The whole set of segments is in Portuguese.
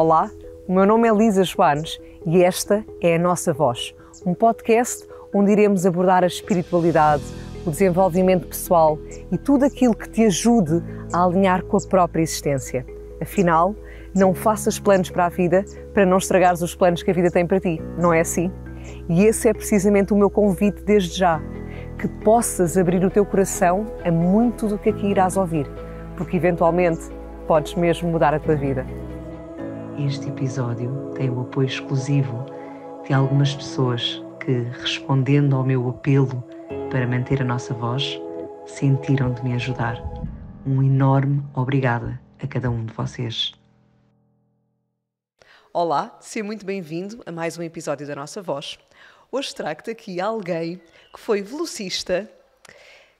Olá, o meu nome é Lisa Joanes e esta é a nossa voz, um podcast onde iremos abordar a espiritualidade, o desenvolvimento pessoal e tudo aquilo que te ajude a alinhar com a própria existência. Afinal, não faças planos para a vida para não estragares os planos que a vida tem para ti, não é assim? E esse é precisamente o meu convite desde já, que possas abrir o teu coração a muito do que aqui irás ouvir, porque eventualmente podes mesmo mudar a tua vida este episódio tem o apoio exclusivo de algumas pessoas que, respondendo ao meu apelo para manter a nossa voz, sentiram de me ajudar. Um enorme obrigada a cada um de vocês. Olá, seja muito bem-vindo a mais um episódio da Nossa Voz. Hoje trago-te aqui alguém que foi velocista,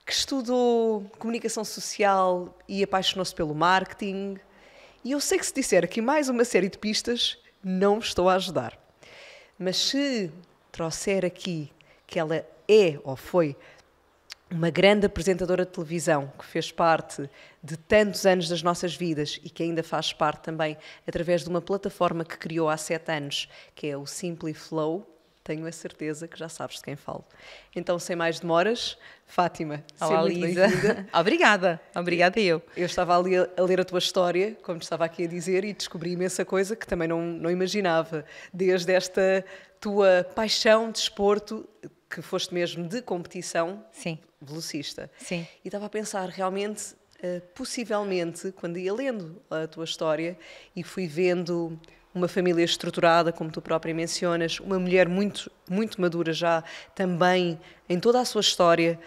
que estudou comunicação social e apaixonou-se pelo marketing, e eu sei que se disser aqui mais uma série de pistas, não estou a ajudar. Mas se trouxer aqui que ela é ou foi uma grande apresentadora de televisão que fez parte de tantos anos das nossas vidas e que ainda faz parte também através de uma plataforma que criou há sete anos, que é o Simply Flow. Tenho a certeza que já sabes de quem falo. Então, sem mais demoras, Fátima. Olá, Lisa. obrigada, obrigada eu. Eu estava ali a ler a tua história, como te estava aqui a dizer, e descobri imensa coisa que também não, não imaginava. Desde esta tua paixão de esporto, que foste mesmo de competição, Sim. velocista. Sim. E estava a pensar, realmente, eh, possivelmente, quando ia lendo a tua história e fui vendo uma família estruturada, como tu própria mencionas, uma mulher muito, muito madura já, também em toda a sua história,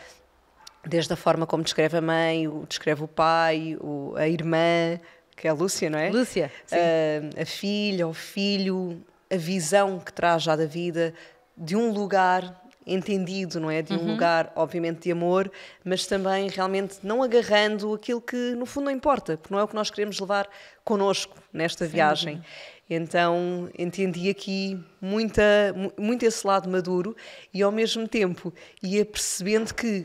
desde a forma como descreve a mãe, o, descreve o pai, o, a irmã, que é a Lúcia, não é? Lúcia, a, ah, a filha, o filho, a visão que traz já da vida, de um lugar entendido, não é? De um uhum. lugar, obviamente, de amor, mas também realmente não agarrando aquilo que, no fundo, não importa, porque não é o que nós queremos levar connosco nesta Sim. viagem. Então entendi aqui muita, muito esse lado maduro e ao mesmo tempo ia percebendo que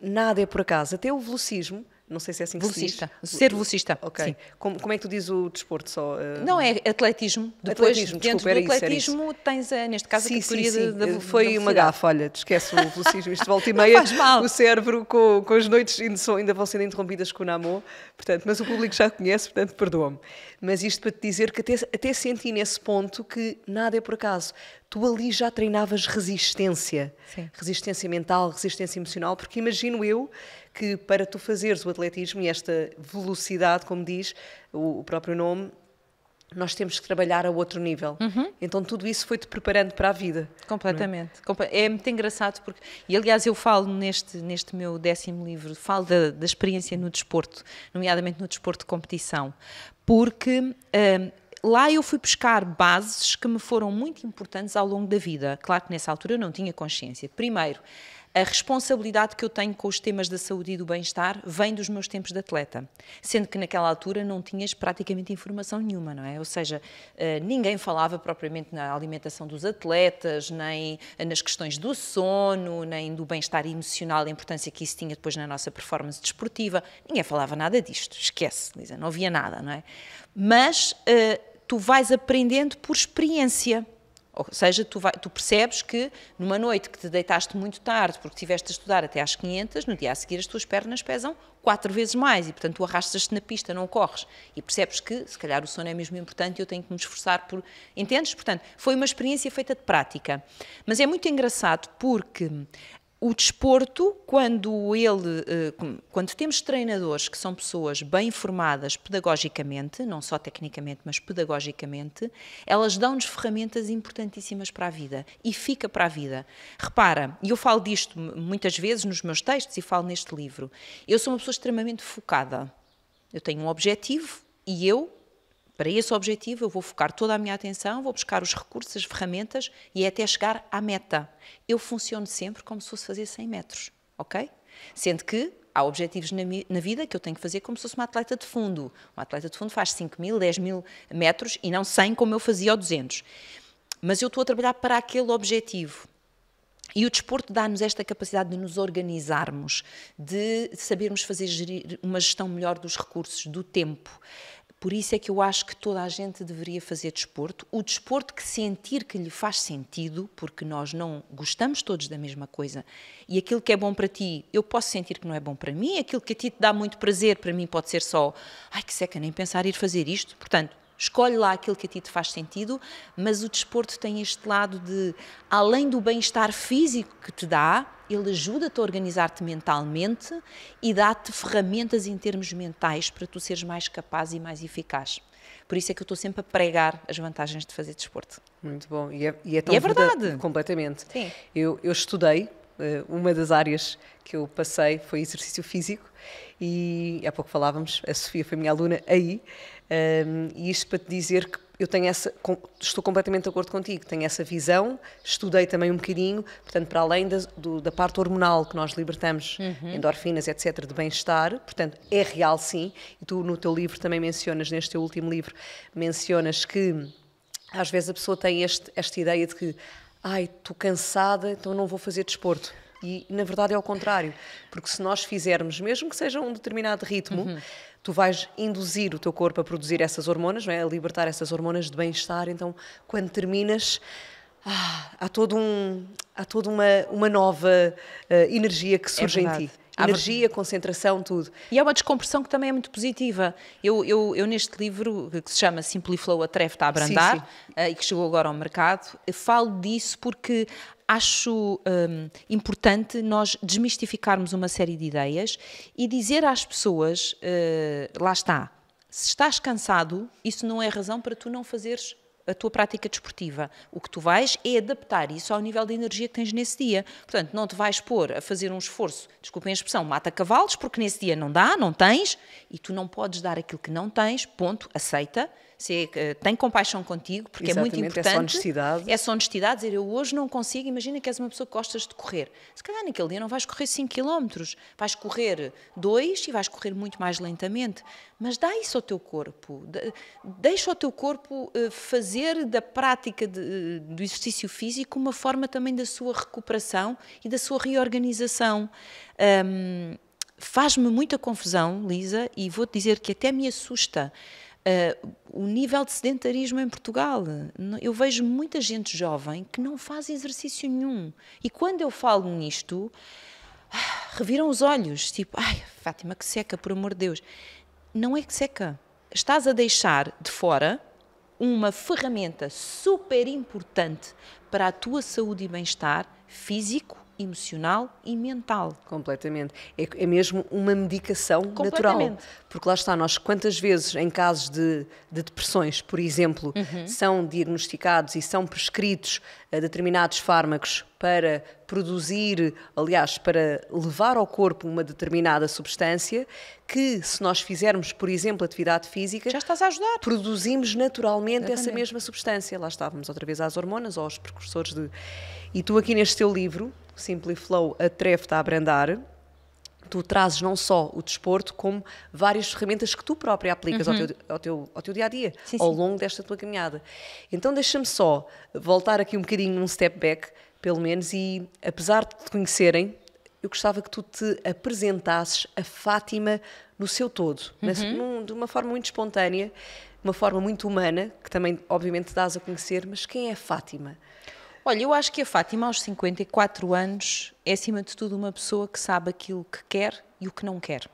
nada é por acaso. Até o velocismo, não sei se é assim que se diz. Ser velocista. Ok. Sim. Como, como é que tu dizes o desporto só? Eh? Não, é atletismo. Depois, atletismo, dentro desculpa, do isso, atletismo, tens, a, neste caso, sim, a categoria sim, sim. Da, da Foi uma gafa, olha, te esquece o velocismo. Isto volta e meia, o cérebro com, com as noites ainda, ainda vão sendo interrompidas com o namor, portanto, mas o público já conhece, portanto, perdoa-me. Mas isto para te dizer que até, até senti nesse ponto que nada é por acaso tu ali já treinavas resistência, Sim. resistência mental, resistência emocional, porque imagino eu que para tu fazeres o atletismo e esta velocidade, como diz o, o próprio nome, nós temos que trabalhar a outro nível. Uhum. Então tudo isso foi-te preparando para a vida. É? Completamente. É? é? muito engraçado porque, e aliás eu falo neste, neste meu décimo livro, falo da, da experiência no desporto, nomeadamente no desporto de competição, porque hum, lá eu fui buscar bases que me foram muito importantes ao longo da vida. Claro que nessa altura eu não tinha consciência. Primeiro, a responsabilidade que eu tenho com os temas da saúde e do bem-estar vem dos meus tempos de atleta, sendo que naquela altura não tinhas praticamente informação nenhuma, não é? Ou seja, eh, ninguém falava propriamente na alimentação dos atletas, nem eh, nas questões do sono, nem do bem-estar emocional, a importância que isso tinha depois na nossa performance desportiva. Ninguém falava nada disto, esquece, Lisa, não havia nada, não é? Mas eh, tu vais aprendendo por experiência. Ou seja, tu, vai, tu, percebes que numa noite que te deitaste muito tarde porque tiveste a estudar até às 500, no dia a seguir as tuas pernas pesam quatro vezes mais e, portanto, tu arrastas-te na pista, não corres. E percebes que, se calhar, o sono é mesmo importante e eu tenho que me esforçar por. Entendes? Portanto, foi uma experiência feita de prática. Mas é muito engraçado porque o desporto, quando ele, eh, quando temos treinadores que são pessoas bem formadas pedagogicamente, não só tecnicamente, mas pedagogicamente, elas dão-nos ferramentas importantíssimas para a vida e fica para a vida. Repara, e eu falo disto muitas vezes nos meus textos e falo neste livro. Eu sou uma pessoa extremamente focada. Eu tenho um objetivo e eu para esse objetivo, eu vou focar toda a minha atenção, vou buscar os recursos, as ferramentas e é até chegar à meta. Eu funciono sempre como se fosse fazer 100 metros, ok? Sendo que há objetivos na, na, vida que eu tenho que fazer como se fosse uma atleta de fundo. Uma atleta de fundo faz 5 mil, 10 mil metros e não 100 como eu fazia ou 200. Mas eu estou a trabalhar para aquele objetivo. E o desporto dá-nos esta capacidade de nos organizarmos, de sabermos fazer uma gestão melhor dos recursos, do tempo. Por isso é que eu acho que toda a gente deveria fazer desporto, o desporto que sentir que lhe faz sentido, porque nós não gostamos todos da mesma coisa. E aquilo que é bom para ti, eu posso sentir que não é bom para mim, aquilo que a ti te dá muito prazer, para mim pode ser só, ai que seca, nem pensar ir fazer isto. Portanto, Escolhe lá aquilo que a ti te faz sentido, mas o desporto tem este lado de, além do bem-estar físico que te dá, ele ajuda-te a organizar-te mentalmente e dá-te ferramentas em termos mentais para tu seres mais capaz e mais eficaz. Por isso é que eu estou sempre a pregar as vantagens de fazer desporto. Muito bom. E é, e é tão e é verdade. verdade. Completamente. Sim. Eu, eu estudei eh, uma das áreas que eu passei foi exercício físico e há pouco falávamos, a Sofia foi minha aluna aí, um, ehm, e isto para te dizer que eu tenho essa, estou completamente de acordo contigo, tenho essa visão, estudei também um bocadinho, portanto, para além da, do, da parte hormonal que nós libertamos, uhum. endorfinas, etc., de bem-estar, portanto, é real sim, e tu no teu livro também mencionas, neste teu último livro, mencionas que às vezes a pessoa tem este, esta ideia de que ai, estou cansada, então não vou fazer desporto. E na verdade é ao contrário, porque se nós fizermos, mesmo que seja um determinado ritmo, uhum. tu vais induzir o teu corpo a produzir essas hormonas, não é? a libertar essas hormonas de bem-estar. Então, quando terminas, ah, há todo um há toda uma, uma nova uh, energia que é surge é em ti energia, ver... concentração, tudo. E há é uma descompressão que também é muito positiva. Eu, eu, eu neste livro, que se chama a atreve está a Abrandar, sim, sim. Eh, e que chegou agora ao mercado, falo disso porque acho um, importante nós desmistificarmos uma série de ideias e dizer às pessoas, uh, lá está, se estás cansado, isso não é razão para tu não fazeres a tua prática desportiva. O que tu vais é adaptar isso ao nível de energia que tens nesse dia. Portanto, não te vais pôr a fazer um esforço, desculpem a expressão, mata cavalos, porque nesse dia não dá, não tens, e tu não podes dar aquilo que não tens, ponto, aceita ser, eh, tem compaixão contigo, porque é Exatamente, é muito importante. Essa honestidade. Essa é honestidade, dizer eu hoje não consigo, imagina que és uma pessoa que gostas de correr. Se calhar naquele dia não vais correr 5 km, vais correr 2 e vais correr muito mais lentamente. Mas dá isso ao teu corpo. Deixa o teu corpo eh, fazer da prática de, eh, do exercício físico uma forma também da sua recuperação e da sua reorganização. Um, faz-me muita confusão, Lisa, e vou-te dizer que até me assusta Uh, o nível de sedentarismo em Portugal. Eu vejo muita gente jovem que não faz exercício nenhum. E quando eu falo nisto, ah, reviram os olhos, tipo, ai, Fátima, que seca, por amor de Deus. Não é que seca. Estás a deixar de fora uma ferramenta super importante para a tua saúde e bem-estar físico emocional e mental. Completamente. É, é mesmo uma medicação natural. Porque lá está, nós quantas vezes em casos de, de depressões, por exemplo, uhum. são diagnosticados e são prescritos eh, determinados fármacos para produzir, aliás, para levar ao corpo uma determinada substância, que se nós fizermos, por exemplo, atividade física, já estás a ajudar. Produzimos naturalmente essa mesma substância. Lá estávamos outra vez às hormonas ou aos precursores de. E tu aqui neste teu livro a atreve-te a abrandar, tu trazes não só o desporto, como várias ferramentas que tu própria aplicas uhum. ao, teu, ao, teu, ao teu dia a dia, sim, ao sim. longo desta tua caminhada. Então, deixa-me só voltar aqui um bocadinho, um step back, pelo menos, e apesar de te conhecerem, eu gostava que tu te apresentasses a Fátima no seu todo, uhum. mas, num, de uma forma muito espontânea, uma forma muito humana, que também, obviamente, dás a conhecer, mas quem é Fátima? Olha, eu acho que a Fátima, aos 54 anos, é acima de tudo uma pessoa que sabe aquilo que quer e o que não quer.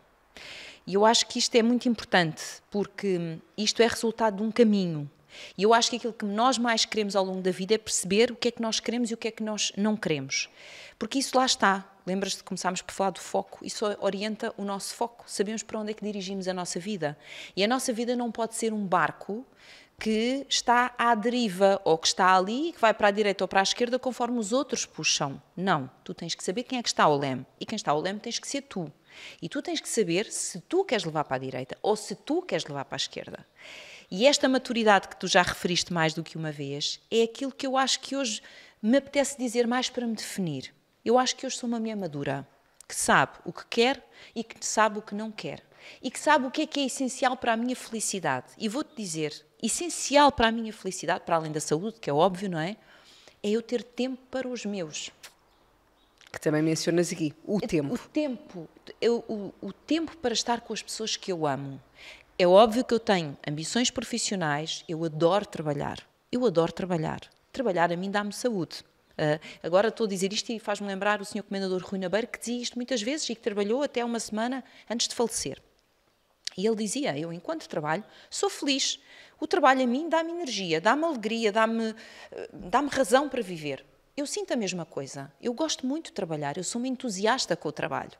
E eu acho que isto é muito importante, porque hum, isto é resultado de um caminho. E eu acho que aquilo que nós mais queremos ao longo da vida é perceber o que é que nós queremos e o que é que nós não queremos. Porque isso lá está. Lembras-te de começámos por falar do foco? Isso orienta o nosso foco. Sabemos para onde é que dirigimos a nossa vida. E a nossa vida não pode ser um barco que está à deriva ou que está ali, e que vai para a direita ou para a esquerda conforme os outros puxam. Não, tu tens que saber quem é que está ao leme e quem está ao leme tens que ser tu. E tu tens que saber se tu queres levar para a direita ou se tu queres levar para a esquerda. E esta maturidade que tu já referiste mais do que uma vez é aquilo que eu acho que hoje me apetece dizer mais para me definir. Eu acho que hoje sou uma mulher madura, que sabe o que quer e que sabe o que não quer e que sabe o que é que é essencial para a minha felicidade. E vou-te dizer, essencial para a minha felicidade, para além da saúde, que é óbvio, não é? É eu ter tempo para os meus. Que também mencionas aqui, o é, tempo. O tempo, eu, o, o tempo para estar com as pessoas que eu amo. É óbvio que eu tenho ambições profissionais, eu adoro trabalhar. Eu adoro trabalhar. Trabalhar a mim dá-me saúde. Uh, agora estou a dizer isto e faz-me lembrar o Sr. Comendador Rui Nabeiro que dizia isto muitas vezes e que trabalhou até uma semana antes de falecer. E ele dizia: Eu, enquanto trabalho, sou feliz. O trabalho a mim dá-me energia, dá-me alegria, dá-me eh, dá razão para viver. Eu sinto a mesma coisa. Eu gosto muito de trabalhar, eu sou uma entusiasta com o trabalho.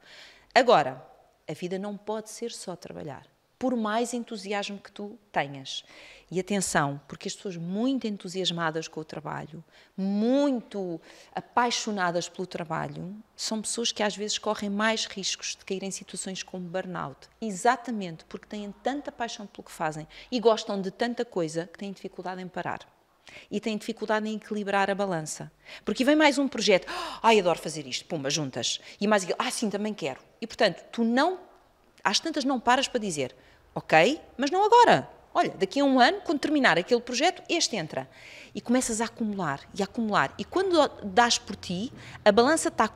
Agora, a vida não pode ser só trabalhar por mais entusiasmo que tu tenhas. E atenção, porque as pessoas muito entusiasmadas com o trabalho, muito apaixonadas pelo trabalho, são pessoas que às vezes correm mais riscos de cair em situações como burnout. Exatamente porque têm tanta paixão pelo que fazem e gostam de tanta coisa que têm dificuldade em parar. E têm dificuldade em equilibrar a balança. Porque vem mais um projeto, ah, ai, adoro fazer isto, pumba, juntas. E mais aquilo, ah, sim, também quero. E portanto, tu não, às tantas não paras para dizer, ok? Mas não agora. Olha, daqui a um ano, quando terminar aquele projeto, este entra. E começas a acumular e a acumular. E quando dás por ti, a balança está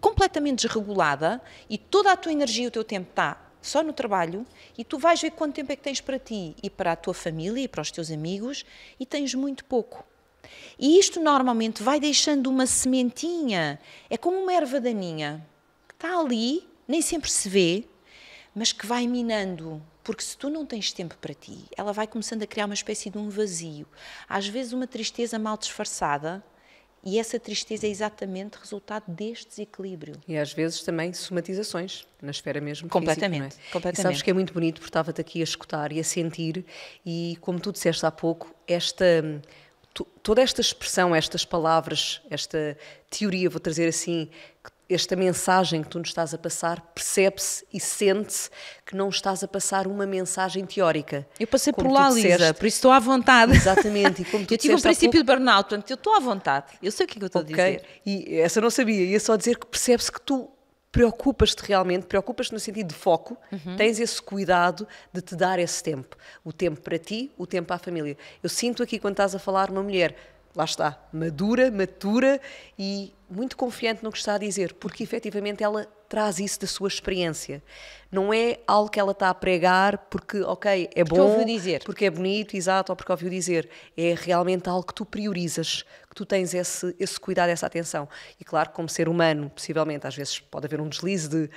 completamente desregulada e toda a tua energia e o teu tempo está só no trabalho e tu vais ver quanto tempo é que tens para ti e para a tua família e para os teus amigos e tens muito pouco. E isto normalmente vai deixando uma sementinha, é como uma erva daninha, que está ali, nem sempre se vê, mas que vai minando porque se tu não tens tempo para ti, ela vai começando a criar uma espécie de um vazio. Às vezes, uma tristeza mal disfarçada, e essa tristeza é exatamente resultado deste desequilíbrio. E às vezes também somatizações, na esfera mesmo completamente, física, é? Completamente. E sabes que é muito bonito, porque estava-te aqui a escutar e a sentir, e como tu disseste há pouco, esta toda esta expressão, estas palavras, esta teoria, vou trazer assim, que esta mensagem que tu nos estás a passar, percebe-se e sente-se que não estás a passar uma mensagem teórica. Eu passei por lá, disseste, Lisa, por isso estou à vontade. Exatamente. E como tu eu tive um princípio pouco... de burnout, portanto, eu estou à vontade. Eu sei o que é que eu estou okay. a dizer. E essa eu não sabia, ia só dizer que percebe-se que tu preocupas-te realmente, preocupas-te no sentido de foco, uhum. tens esse cuidado de te dar esse tempo. O tempo para ti, o tempo à família. Eu sinto aqui, quando estás a falar, uma mulher, lá está, madura, matura e muito confiante no que está a dizer, porque efetivamente ela traz isso da sua experiência. Não é algo que ela está a pregar porque, ok, é porque bom, dizer. porque é bonito, exato, ou porque ouviu dizer. É realmente algo que tu priorizas, que tu tens esse, esse cuidado, essa atenção. E claro, como ser humano, possivelmente, às vezes pode haver um deslize de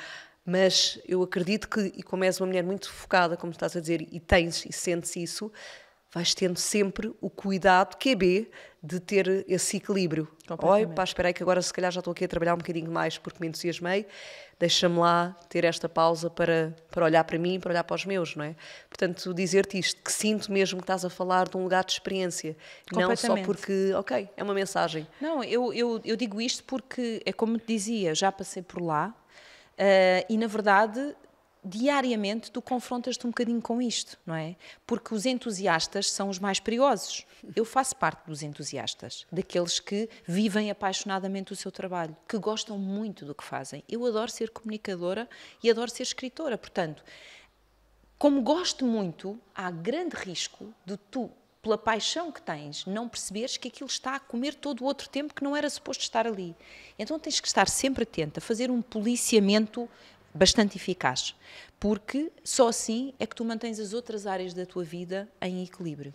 mas eu acredito que, e como és uma mulher muito focada, como estás a dizer, e tens e sentes isso, vais tendo sempre o cuidado que é B de ter esse equilíbrio. Oi, pá, esperei que agora se calhar já estou aqui a trabalhar um bocadinho mais porque me entusiasmei, deixa-me lá ter esta pausa para, para olhar para mim, para olhar para os meus, não é? Portanto, dizer-te isto, que sinto mesmo que estás a falar de um lugar de experiência, não só porque, ok, é uma mensagem. Não, eu, eu, eu digo isto porque é como te dizia, já passei por lá, Uh, e na verdade diariamente tu confrontas-te um bocadinho com isto, não é? Porque os entusiastas são os mais perigosos. Eu faço parte dos entusiastas, daqueles que vivem apaixonadamente o seu trabalho, que gostam muito do que fazem. Eu adoro ser comunicadora e adoro ser escritora, portanto, como gosto muito, há grande risco de tu pela paixão que tens, não perceberes que aquilo está a comer todo o outro tempo que não era suposto estar ali. Então tens que estar sempre atenta, fazer um policiamento bastante eficaz, porque só assim é que tu mantens as outras áreas da tua vida em equilíbrio.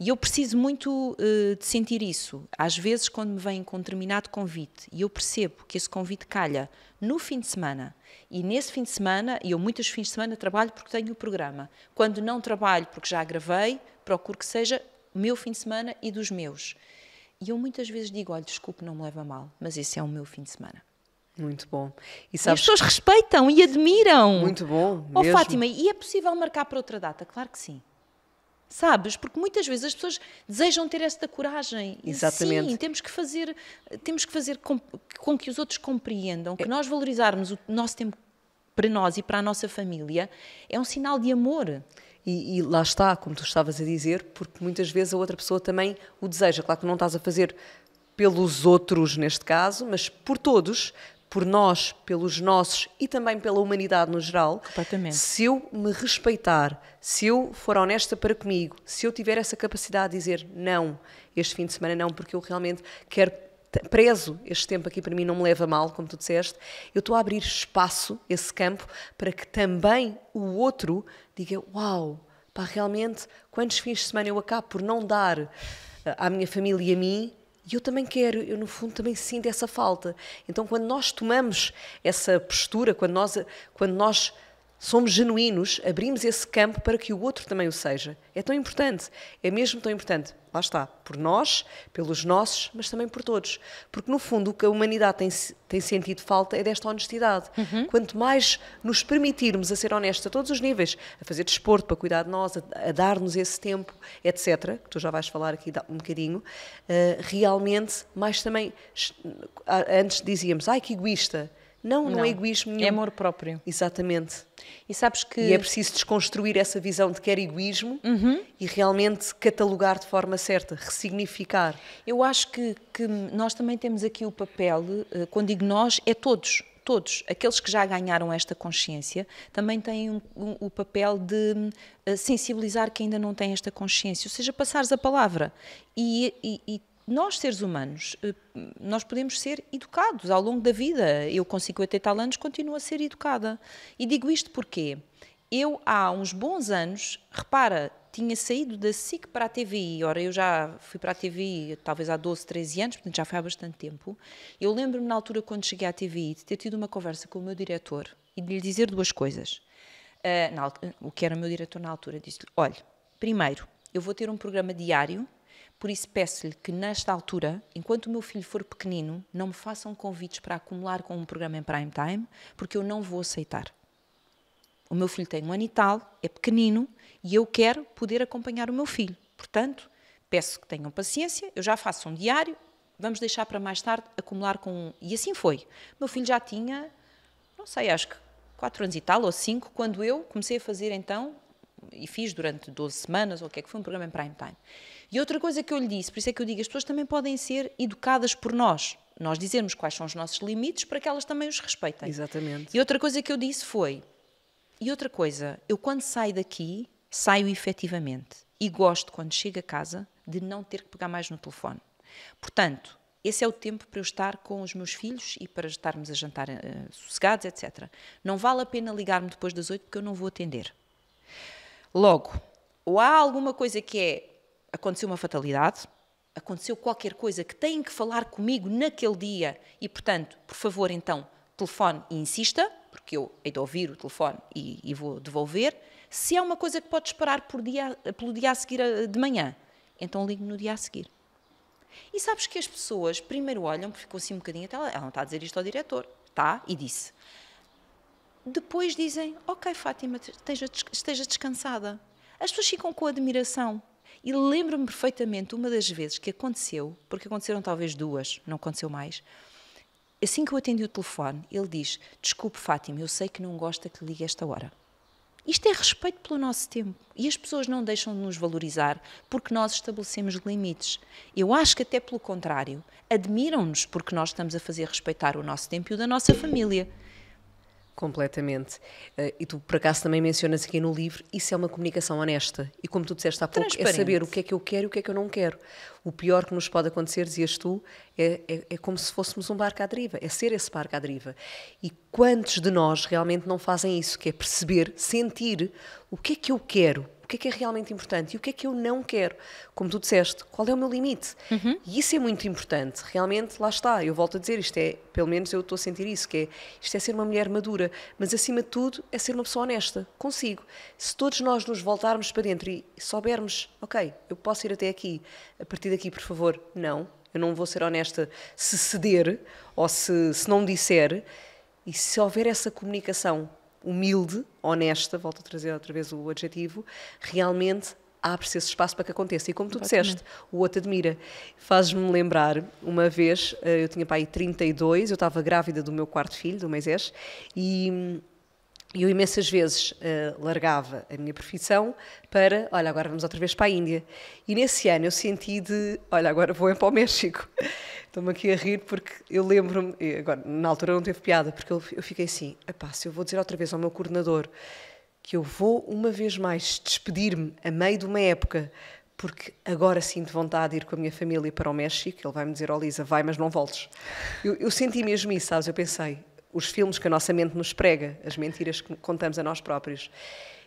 E eu preciso muito uh, de sentir isso. Às vezes, quando me vêm com um determinado convite e eu percebo que esse convite calha no fim de semana, e nesse fim de semana, e eu muitos fins de semana trabalho porque tenho o programa. Quando não trabalho porque já gravei, procuro que seja o meu fim de semana e dos meus. E eu muitas vezes digo: olha, desculpe, não me leva mal, mas esse é o meu fim de semana. Muito bom. E, sabes... e as pessoas respeitam e admiram. Muito bom. Ó oh, Fátima, e é possível marcar para outra data? Claro que sim. Sabes? Porque muitas vezes as pessoas desejam ter esta coragem. Exatamente. Sim, temos que fazer, temos que fazer com, com que os outros compreendam que é. nós valorizarmos o nosso tempo para nós e para a nossa família é um sinal de amor. E, e, lá está, como tu estavas a dizer, porque muitas vezes a outra pessoa também o deseja. Claro que não estás a fazer pelos outros neste caso, mas por todos, por nós, pelos nossos e também pela humanidade no geral, se eu me respeitar, se eu for honesta para comigo, se eu tiver essa capacidade de dizer não, este fim de semana não, porque eu realmente quero preso este tempo aqui para mim não me leva mal, como tu disseste, eu estou a abrir espaço, esse campo, para que também o outro diga: Uau, pá, realmente, quantos fins de semana eu acabo por não dar eh, à minha família e a mim e eu também quero, eu no fundo também sinto essa falta. Então, quando nós tomamos essa postura, quando nós, quando nós somos genuínos, abrimos esse campo para que o outro também o seja. É tão importante, é mesmo tão importante. Lá está, por nós, pelos nossos, mas também por todos. Porque, no fundo, o que a humanidade tem, tem sentido falta é desta honestidade. Uhum. Quanto mais nos permitirmos a ser honestos a todos os níveis, a fazer desporto, para cuidar de nós, a, a dar-nos esse tempo, etc., que tu já vais falar aqui um bocadinho, uh, realmente, mais também, antes dizíamos, ai que egoísta, não, não, não é egoísmo é nenhum. É amor próprio. Exatamente. E sabes que. E é preciso desconstruir essa visão de que era egoísmo uhum. e realmente catalogar de forma certa, ressignificar. Eu acho que, que nós também temos aqui o papel, eh, quando digo nós, é todos todos, aqueles que já ganharam esta consciência, também têm um, um, o papel de eh, sensibilizar quem ainda não tem esta consciência, ou seja, passares a palavra. E, e, e nós, seres humanos, eh, nós podemos ser educados ao longo da vida. Eu, com 50 e tal anos, continuo a ser educada. E digo isto porque eu, há uns bons anos, repara, tinha saído da SIC para a TVI. Ora, eu já fui para a TVI talvez há 12, 13 anos, portanto já foi há bastante tempo. Eu lembro-me, na altura, quando cheguei à TVI, de ter tido uma conversa com o meu diretor e de lhe dizer duas coisas. Uh, na, o que era o meu diretor na altura, disse-lhe: Olha, primeiro, eu vou ter um programa diário por isso peço-lhe que nesta altura, enquanto o meu filho for pequenino, não me façam convites para acumular com um programa em prime time, porque eu não vou aceitar. O meu filho tem um ano e tal, é pequenino e eu quero poder acompanhar o meu filho. Portanto, peço que tenham paciência, eu já faço um diário, vamos deixar para mais tarde acumular com um. E assim foi. Meu filho já tinha, não sei, acho que 4 anos e tal, ou 5, quando eu comecei a fazer então e fiz durante 12 semanas, ou o que é que foi, um programa em prime time. E outra coisa que eu lhe disse, por isso é que eu digo, as pessoas também podem ser educadas por nós, nós dizermos quais são os nossos limites para que elas também os respeitem. Exatamente. E outra coisa que eu disse foi, e outra coisa, eu quando saio daqui, saio efetivamente, e gosto quando chego a casa de não ter que pegar mais no telefone. Portanto, esse é o tempo para eu estar com os meus filhos e para estarmos a jantar uh, sossegados, etc. Não vale a pena ligar-me depois das oito porque eu não vou atender. Logo, ou há alguma coisa que é aconteceu uma fatalidade, aconteceu qualquer coisa que têm que falar comigo naquele dia e, portanto, por favor, então, telefone e insista, porque eu hei de ouvir o telefone e, e vou devolver. Se é uma coisa que pode esperar por dia, pelo dia a seguir eh, de manhã, então ligo no dia a seguir. E sabes que as pessoas primeiro olham, porque ficou assim um bocadinho, então ela, ela não está a dizer isto ao diretor, tá? E disse depois dizem: Ok, Fátima, esteja, esteja descansada. As pessoas ficam com admiração. E lembro-me perfeitamente uma das vezes que aconteceu, porque aconteceram talvez duas, não aconteceu mais. Assim que eu atendi o telefone, ele diz: Desculpe, Fátima, eu sei que não gosta que lhe ligue esta hora. Isto é respeito pelo nosso tempo e as pessoas não deixam de nos valorizar porque nós estabelecemos limites. Eu acho que, até pelo contrário, admiram-nos porque nós estamos a fazer respeitar o nosso tempo e o da nossa família. Completamente. Uh, e tu, por acaso, também mencionas aqui no livro, isso é uma comunicação honesta. E como tu disseste há pouco, é saber o que é que eu quero e o que é que eu não quero. O pior que nos pode acontecer, dizias tu, é, é, é como se fôssemos um barco à deriva, é ser esse barco à deriva. E quantos de nós realmente não fazem isso, que é perceber, sentir o que é que eu quero o que é que é realmente importante e o que é que eu não quero. Como tu disseste, qual é o meu limite? Uhum. E isso é muito importante. Realmente, lá está, eu volto a dizer, isto é, pelo menos eu estou a sentir isso, que é, isto é ser uma mulher madura, mas acima de tudo é ser uma pessoa honesta, consigo. Se todos nós nos voltarmos para dentro e soubermos, ok, eu posso ir até aqui, a partir daqui, por favor, não, eu não vou ser honesta se ceder ou se, se não disser, e se houver essa comunicação humilde, honesta, volto a trazer outra vez o adjetivo, realmente abre-se esse espaço para que aconteça. E como tu disseste, o outro admira. Fazes-me lembrar, uma vez, eh, eu tinha pai 32, eu estava grávida do meu quarto filho, do Moisés, e hum, e eu imensas vezes uh, largava a minha profissão para, olha, agora vamos outra vez para a Índia. E nesse ano eu senti de, olha, agora vou é para o México. Estou-me aqui a rir porque eu lembro-me, agora na altura não teve piada, porque eu, eu fiquei assim, se eu vou dizer outra vez ao meu coordenador que eu vou uma vez mais despedir-me a meio de uma época porque agora sinto vontade de ir com a minha família para o México. Ele vai-me dizer, ó oh, Lisa, vai, mas não voltes. Eu, eu, senti mesmo isso, sabes? Eu pensei, os filmes que a nossa mente nos prega, as mentiras que contamos a nós próprios.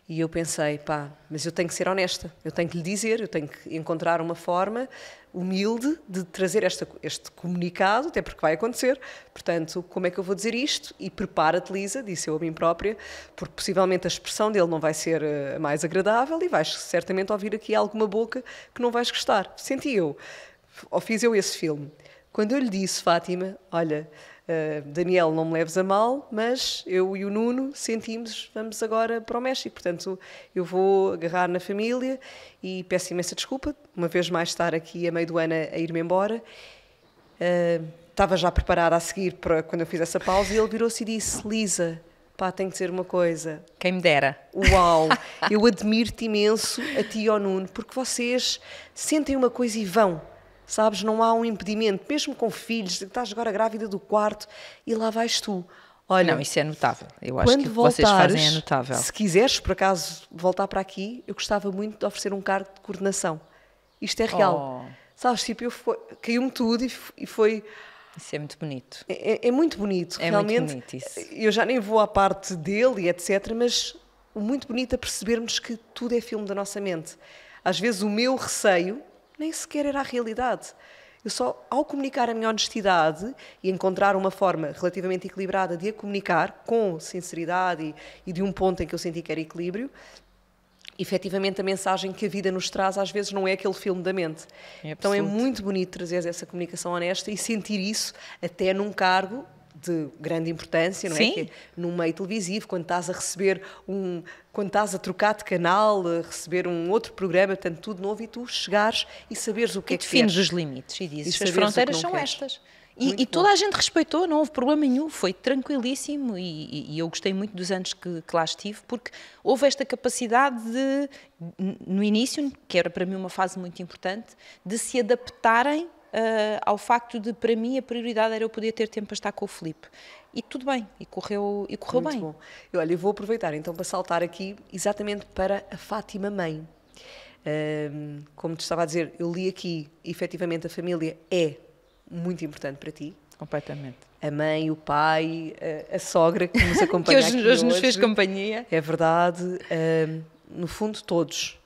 E eu pensei, pá, mas eu tenho que ser honesta, eu tenho que lhe dizer, eu tenho que encontrar uma forma humilde de trazer esta, este comunicado, até porque vai acontecer. Portanto, como é que eu vou dizer isto? E prepara-te, Lisa, disse eu a mim própria, porque possivelmente a expressão dele não vai ser eh, mais agradável e vais certamente ouvir aqui alguma boca que não vais gostar. Senti eu, ou fiz eu esse filme. Quando eu lhe disse, Fátima, olha, uh, Daniel, não me leves a mal, mas eu e o Nuno sentimos, vamos agora para o México. Portanto, eu vou agarrar na família e peço imensa desculpa, uma vez mais estar aqui a meio do ano a ir-me embora. Uh, estava já preparada a seguir para quando eu fiz essa pausa e ele virou-se e disse, Lisa, pá, tem que ser uma coisa. Quem me dera. Uau! Eu admiro-te imenso a ti e ao Nuno, porque vocês sentem uma coisa e vão sabes? Não há um impedimento, mesmo com filhos, estás agora grávida do quarto e lá vais tu. Olha, não, isso é notável. Eu acho que voltares, vocês fazem é notável. Se quiseres, por acaso, voltar para aqui, eu gostava muito de oferecer um cargo de coordenação. Isto é real. Oh. Sabes, tipo, caiu-me tudo e, e foi... Isso é muito bonito. É, é, é muito bonito, é realmente. Muito bonito isso. Eu já nem vou à parte dele, etc., mas o muito bonito é percebermos que tudo é filme da nossa mente. Às vezes o meu receio nem sequer era a realidade. Eu só, ao comunicar a minha honestidade e encontrar uma forma relativamente equilibrada de a comunicar, com sinceridade e, e de um ponto em que eu senti que era equilíbrio, efetivamente a mensagem que a vida nos traz às vezes não é aquele filme da mente. É então é muito bonito trazer essa comunicação honesta e sentir isso até num cargo de grande importância, não é? Sim. é? Que num meio televisivo, quando estás a receber um, quando estás a trocar de canal, a receber um outro programa, portanto, tudo novo, e tu chegares e saberes o que e é que defines os limites e dizes e as fronteiras são queres. estas. E, e toda a gente respeitou, não houve problema nenhum, foi tranquilíssimo e, e eu gostei muito dos anos que, que, lá estive, porque houve esta capacidade de, no início, que era para mim uma fase muito importante, de se adaptarem ah, ao facto de, para mim, a prioridade era eu poder ter tempo para estar com o Felipe e tudo bem, e correu, e correu Muito bem. Bom. Eu, olha, eu vou aproveitar então para saltar aqui exatamente para a Fátima Mãe. Um, como te estava a dizer, eu li aqui, efetivamente a família é muito importante para ti. Completamente. A mãe, o pai, a, a sogra que nos acompanha que hoje, hoje, hoje, nos fez companhia. É verdade. Um, no fundo, todos.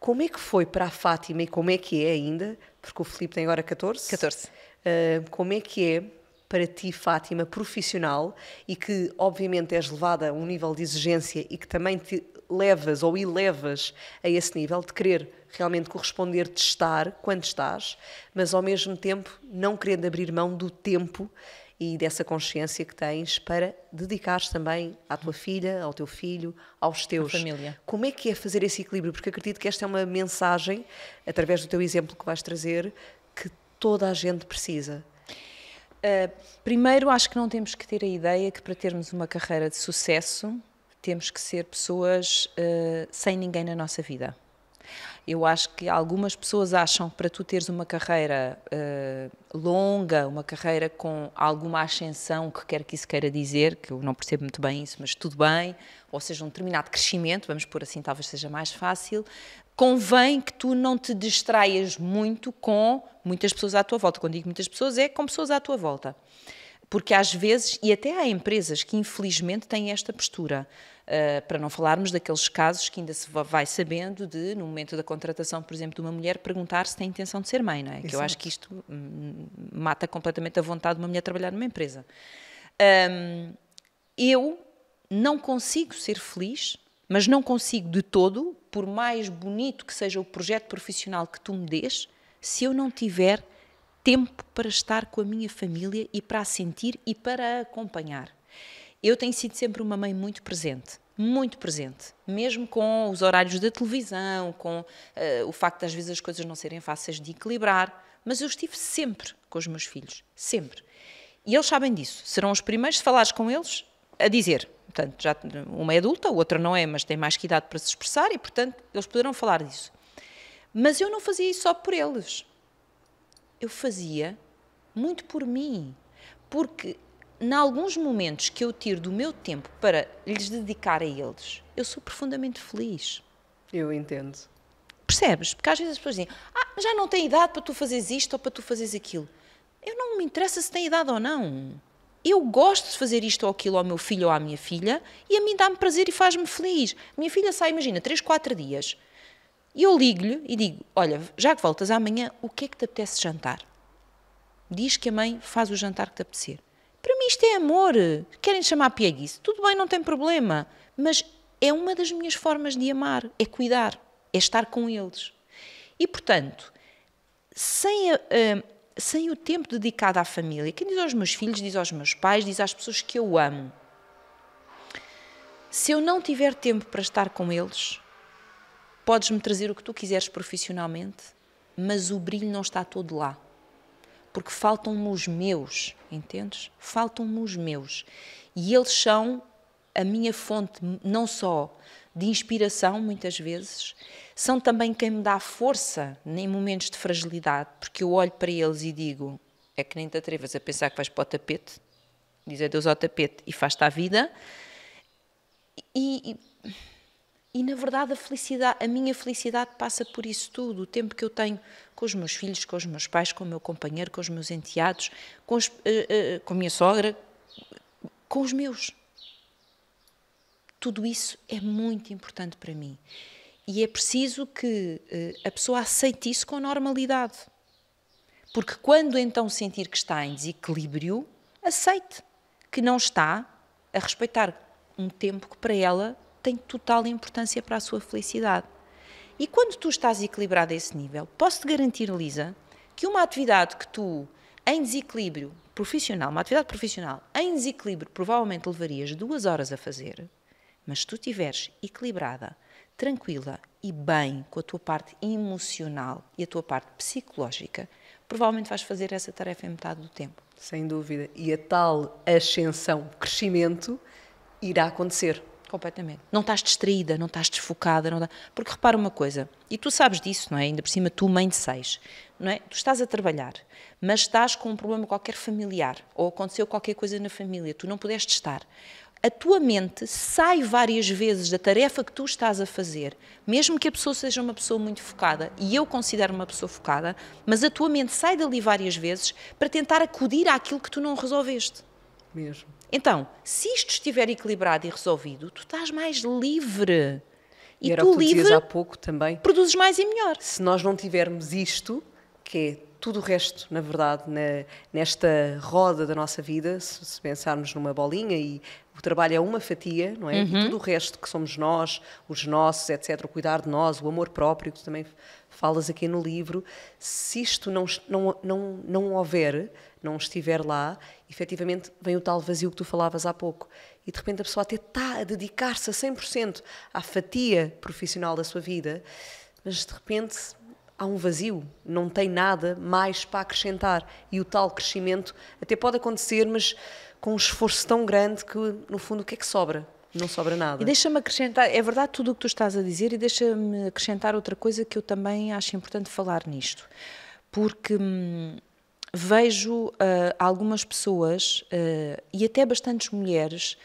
Como é que foi para a Fátima e como é que é ainda porque o Filipe tem agora 14. 14. Uh, como é que é para ti, Fátima, profissional e que obviamente és levada a um nível de exigência e que também te levas ou elevas a esse nível de querer realmente corresponder, de estar quando estás, mas ao mesmo tempo não querendo abrir mão do tempo e dessa consciência que tens para dedicares também à tua filha, ao teu filho, aos teus. A família. Como é que é fazer esse equilíbrio? Porque acredito que esta é uma mensagem, através do teu exemplo que vais trazer, que toda a gente precisa. Uh, primeiro, acho que não temos que ter a ideia que para termos uma carreira de sucesso temos que ser pessoas uh, sem ninguém na nossa vida. Eu acho que algumas pessoas acham que para tu teres uma carreira uh, longa, uma carreira com alguma ascensão, que quer que isso queira dizer, que eu não percebo muito bem isso, mas tudo bem, ou seja, um determinado crescimento, vamos pôr assim, talvez seja mais fácil, convém que tu não te distraias muito com muitas pessoas à tua volta. Quando digo muitas pessoas, é com pessoas à tua volta. Porque às vezes, e até há empresas que infelizmente têm esta postura, Uh, para não falarmos daqueles casos que ainda se vai sabendo de, no momento da contratação, por exemplo, de uma mulher, perguntar se tem intenção de ser mãe, não é? Exato. Que eu acho que isto hum, mata completamente a vontade de uma mulher trabalhar numa empresa. Um, ah, eu não consigo ser feliz, mas não consigo de todo, por mais bonito que seja o projeto profissional que tu me dês, se eu não tiver tempo para estar com a minha família e para a sentir e para a acompanhar. Eu tenho sido sempre uma mãe muito presente, muito presente, mesmo com os horários da televisão, com uh, o facto de às vezes as coisas não serem fáceis de equilibrar, mas eu estive sempre com os meus filhos, sempre. E eles sabem disso, serão os primeiros, se falares com eles, a dizer. Portanto, já uma é adulta, a outra não é, mas tem mais que idade para se expressar e, portanto, eles poderão falar disso. Mas eu não fazia isso só por eles. Eu fazia muito por mim. Porque em alguns momentos que eu tiro do meu tempo para lhes dedicar a eles, eu sou profundamente feliz. Eu entendo. Percebes? Porque às vezes as pessoas dizem, ah, já não tem idade para tu fazeres isto ou para tu fazeres aquilo. Eu não me interessa se tem idade ou não. Eu gosto de fazer isto ou aquilo ao meu filho ou à minha filha e a mim dá-me prazer e faz-me feliz. Minha filha sai, imagina, 3, 4 dias. E eu ligo-lhe e digo: Olha, já que voltas amanhã, o que é que te apetece jantar? Diz que a mãe faz o jantar que te apetecer. Para mim isto é amor. Querem chamar pieguice? Tudo bem, não tem problema. Mas é uma das minhas formas de amar, é cuidar, é estar com eles. E, portanto, sem, a, eh, eh, sem o tempo dedicado à família, quem diz aos meus filhos, diz aos meus pais, diz às pessoas que eu amo, se eu não tiver tempo para estar com eles, podes-me trazer o que tu quiseres profissionalmente, mas o brilho não está todo lá porque faltam-me os meus, entendes? Faltam-me os meus. E eles são a minha fonte, não só de inspiração, muitas vezes, são também quem me dá força em momentos de fragilidade, porque eu olho para eles e digo: é que nem te atrevas a pensar que vais para o tapete, diz adeus ao tapete e faz-te a vida. E, e e na verdade a felicidade, a minha felicidade passa por isso tudo, o tempo que eu tenho com os meus filhos, com os meus pais, com o meu companheiro, com os meus enteados, com, os, uh, uh, com a minha sogra, com os meus. Tudo isso é muito importante para mim. E é preciso que uh, a pessoa aceite isso com normalidade. Porque quando então sentir que está em desequilíbrio, aceite que não está a respeitar um tempo que para ela tem total importância para a sua felicidade. E quando tu estás equilibrado a esse nível, posso-te garantir, Lisa, que uma atividade que tu, em desequilíbrio profissional, uma atividade profissional em desequilíbrio, provavelmente levarias duas horas a fazer, mas se tu estiveres equilibrada, tranquila e bem com a tua parte emocional e a tua parte psicológica, provavelmente vais fazer essa tarefa em metade do tempo. Sem dúvida. E a tal ascensão, crescimento, irá acontecer. Completamente. Não estás distraída, não estás desfocada, não estás... porque repara uma coisa, e tu sabes disso, não é? Ainda por cima, tu, mãe de seis, não é? Tu estás a trabalhar, mas estás com um problema qualquer familiar, ou aconteceu qualquer coisa na família, tu não pudeste estar. A tua mente sai várias vezes da tarefa que tu estás a fazer, mesmo que a pessoa seja uma pessoa muito focada, e eu considero uma pessoa focada, mas a tua mente sai dali várias vezes para tentar acudir àquilo que tu não resolveste. Mesmo. Então, se isto estiver equilibrado e resolvido, tu estás mais livre. E, e tu, livre, há pouco também. Produzes mais e melhor. Se nós não tivermos isto, que é tudo o resto, na verdade, na, nesta roda da nossa vida, se, se, pensarmos numa bolinha e o trabalho é uma fatia, não é? Uhum. E tudo o resto que somos nós, os nossos, etc., o cuidar de nós, o amor próprio, que tu também falas aqui no livro, se isto não, não, não, não houver, não estiver lá, efetivamente vem o tal vazio que tu falavas há pouco. E de repente a pessoa até está a dedicar-se a 100% à fatia profissional da sua vida, mas de repente há um vazio, não tem nada mais para acrescentar. E o tal crescimento até pode acontecer, mas com um esforço tão grande que, no fundo, o que é que sobra? Não sobra nada. E deixa-me acrescentar, é verdade tudo o que tu estás a dizer, e deixa-me acrescentar outra coisa que eu também acho importante falar nisto. Porque hum, vejo uh, algumas pessoas, uh, e até bastantes mulheres,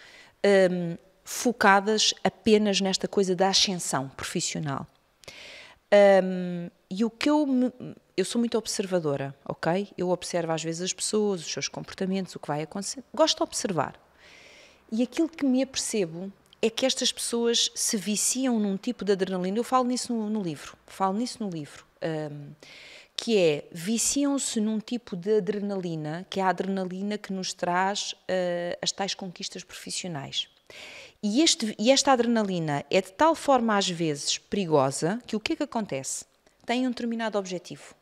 um, focadas apenas nesta coisa da ascensão profissional. Um, e o que eu me, eu sou muito observadora, ok? Eu observo às vezes as pessoas, os seus comportamentos, o que vai acontecer. Gosto de observar. E aquilo que me apercebo é que estas pessoas se viciam num tipo de adrenalina. Eu falo nisso no, no livro, falo nisso no livro, um, que é viciam-se num tipo de adrenalina, que é a adrenalina que nos traz uh, as tais conquistas profissionais. E, este, e esta adrenalina é de tal forma às vezes perigosa que o que é que acontece? têm um determinado objetivo,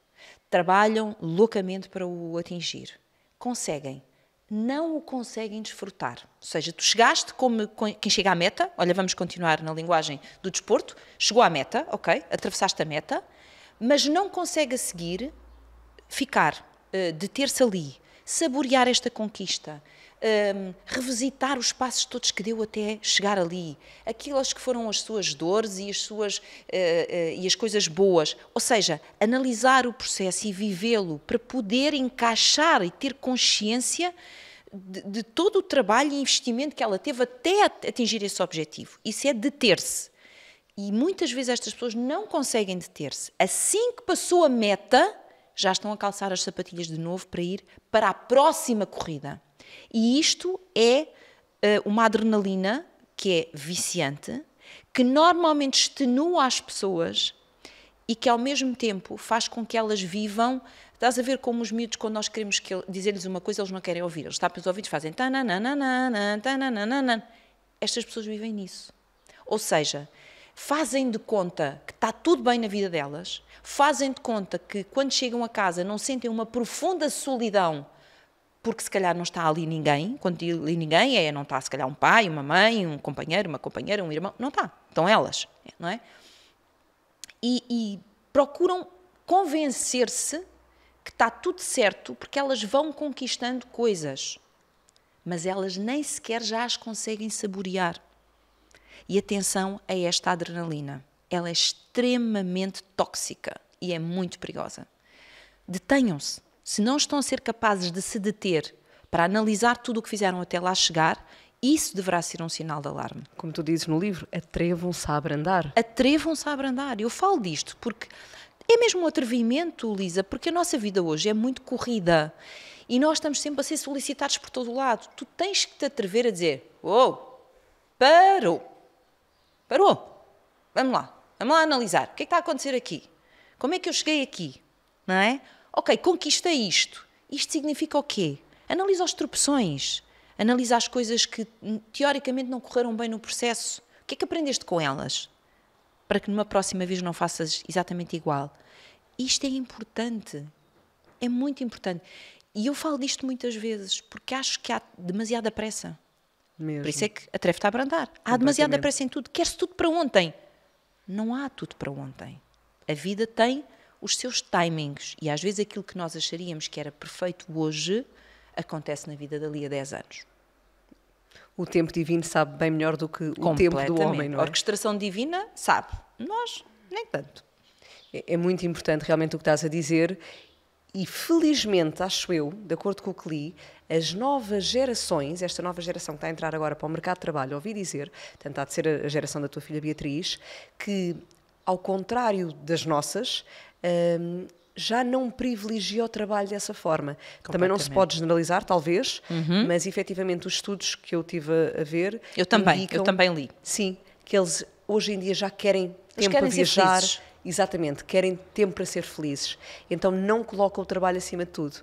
trabalham loucamente para o atingir, conseguem, não o conseguem desfrutar. Ou seja, tu chegaste como quem chega à meta, olha, vamos continuar na linguagem do desporto, chegou à meta, ok, atravessaste a meta, mas não consegue a seguir ficar, eh, deter-se ali, saborear esta conquista, um, revisitar os passos todos que deu até chegar ali, aquelas que foram as suas dores e as suas uh, uh, e as coisas boas, ou seja, analisar o processo e vivê-lo para poder encaixar e ter consciência de, de, todo o trabalho e investimento que ela teve até atingir esse objetivo. Isso é deter-se. E muitas vezes estas pessoas não conseguem deter-se. Assim que passou a meta, já estão a calçar as sapatilhas de novo para ir para a próxima corrida. E isto é uh, uma adrenalina que é viciante, que normalmente extenua as pessoas e que ao mesmo tempo faz com que elas vivam. Estás a ver como os miúdos, quando nós queremos que, dizer-lhes uma coisa, eles não querem ouvir. Eles tapam os ouvidos fazem tananana, Estas pessoas vivem nisso. Ou seja, fazem de conta que está tudo bem na vida delas, fazem de conta que quando chegam a casa não sentem uma profunda solidão porque se calhar não está ali ninguém, quando digo ali ninguém é não está se calhar um pai, uma mãe, um companheiro, uma companheira, um irmão, não está, estão elas, não é? E, e procuram convencer-se que está tudo certo porque elas vão conquistando coisas, mas elas nem sequer já as conseguem saborear. E atenção a esta adrenalina, ela é extremamente tóxica e é muito perigosa. Detenham-se se não estão a ser capazes de se deter para analisar tudo o que fizeram até lá chegar, isso deverá ser um sinal de alarme. Como tu dizes no livro, atrevam-se a abrandar. Atrevam-se a abrandar. Eu falo disto porque é mesmo um atrevimento, Lisa, porque a nossa vida hoje é muito corrida e nós estamos sempre a ser solicitados por todo o lado. Tu tens que te atrever a dizer: Uou, oh, parou, parou, vamos lá, vamos lá analisar. O que é que está a acontecer aqui? Como é que eu cheguei aqui? Não é? ok, conquista isto. Isto significa o quê? Analisa as tropeções, analisa as coisas que hum, teoricamente não correram bem no processo. O que é que aprendeste com elas? Para que numa próxima vez não faças exatamente igual. Isto é importante. É muito importante. E eu falo disto muitas vezes, porque acho que há demasiada pressa. Mesmo. Por isso é que a treve está a abrandar. Há demasiada pressa em tudo. Quer-se tudo para ontem. Não há tudo para ontem. A vida tem os seus timings. E às vezes aquilo que nós acharíamos que era perfeito hoje acontece na vida dali a 10 anos. O tempo divino sabe bem melhor do que o tempo do homem, não é? A orquestração divina sabe, nós nem tanto. É, é muito importante realmente o que estás a dizer e felizmente, acho eu, de acordo com o que li, as novas gerações, esta nova geração que está a entrar agora para o mercado de trabalho, ouvi dizer, portanto, há de ser a geração da tua filha Beatriz, que, ao contrário das nossas, um, já não privilegia o trabalho dessa forma. Também não se pode generalizar, talvez, uhum. mas efetivamente os estudos que eu tive a, ver. Eu também, indicam, eu também li. Sim, que eles hoje em dia já querem tempo querem para viajar. Exatamente, querem tempo para ser felizes. Então não colocam o trabalho acima de tudo.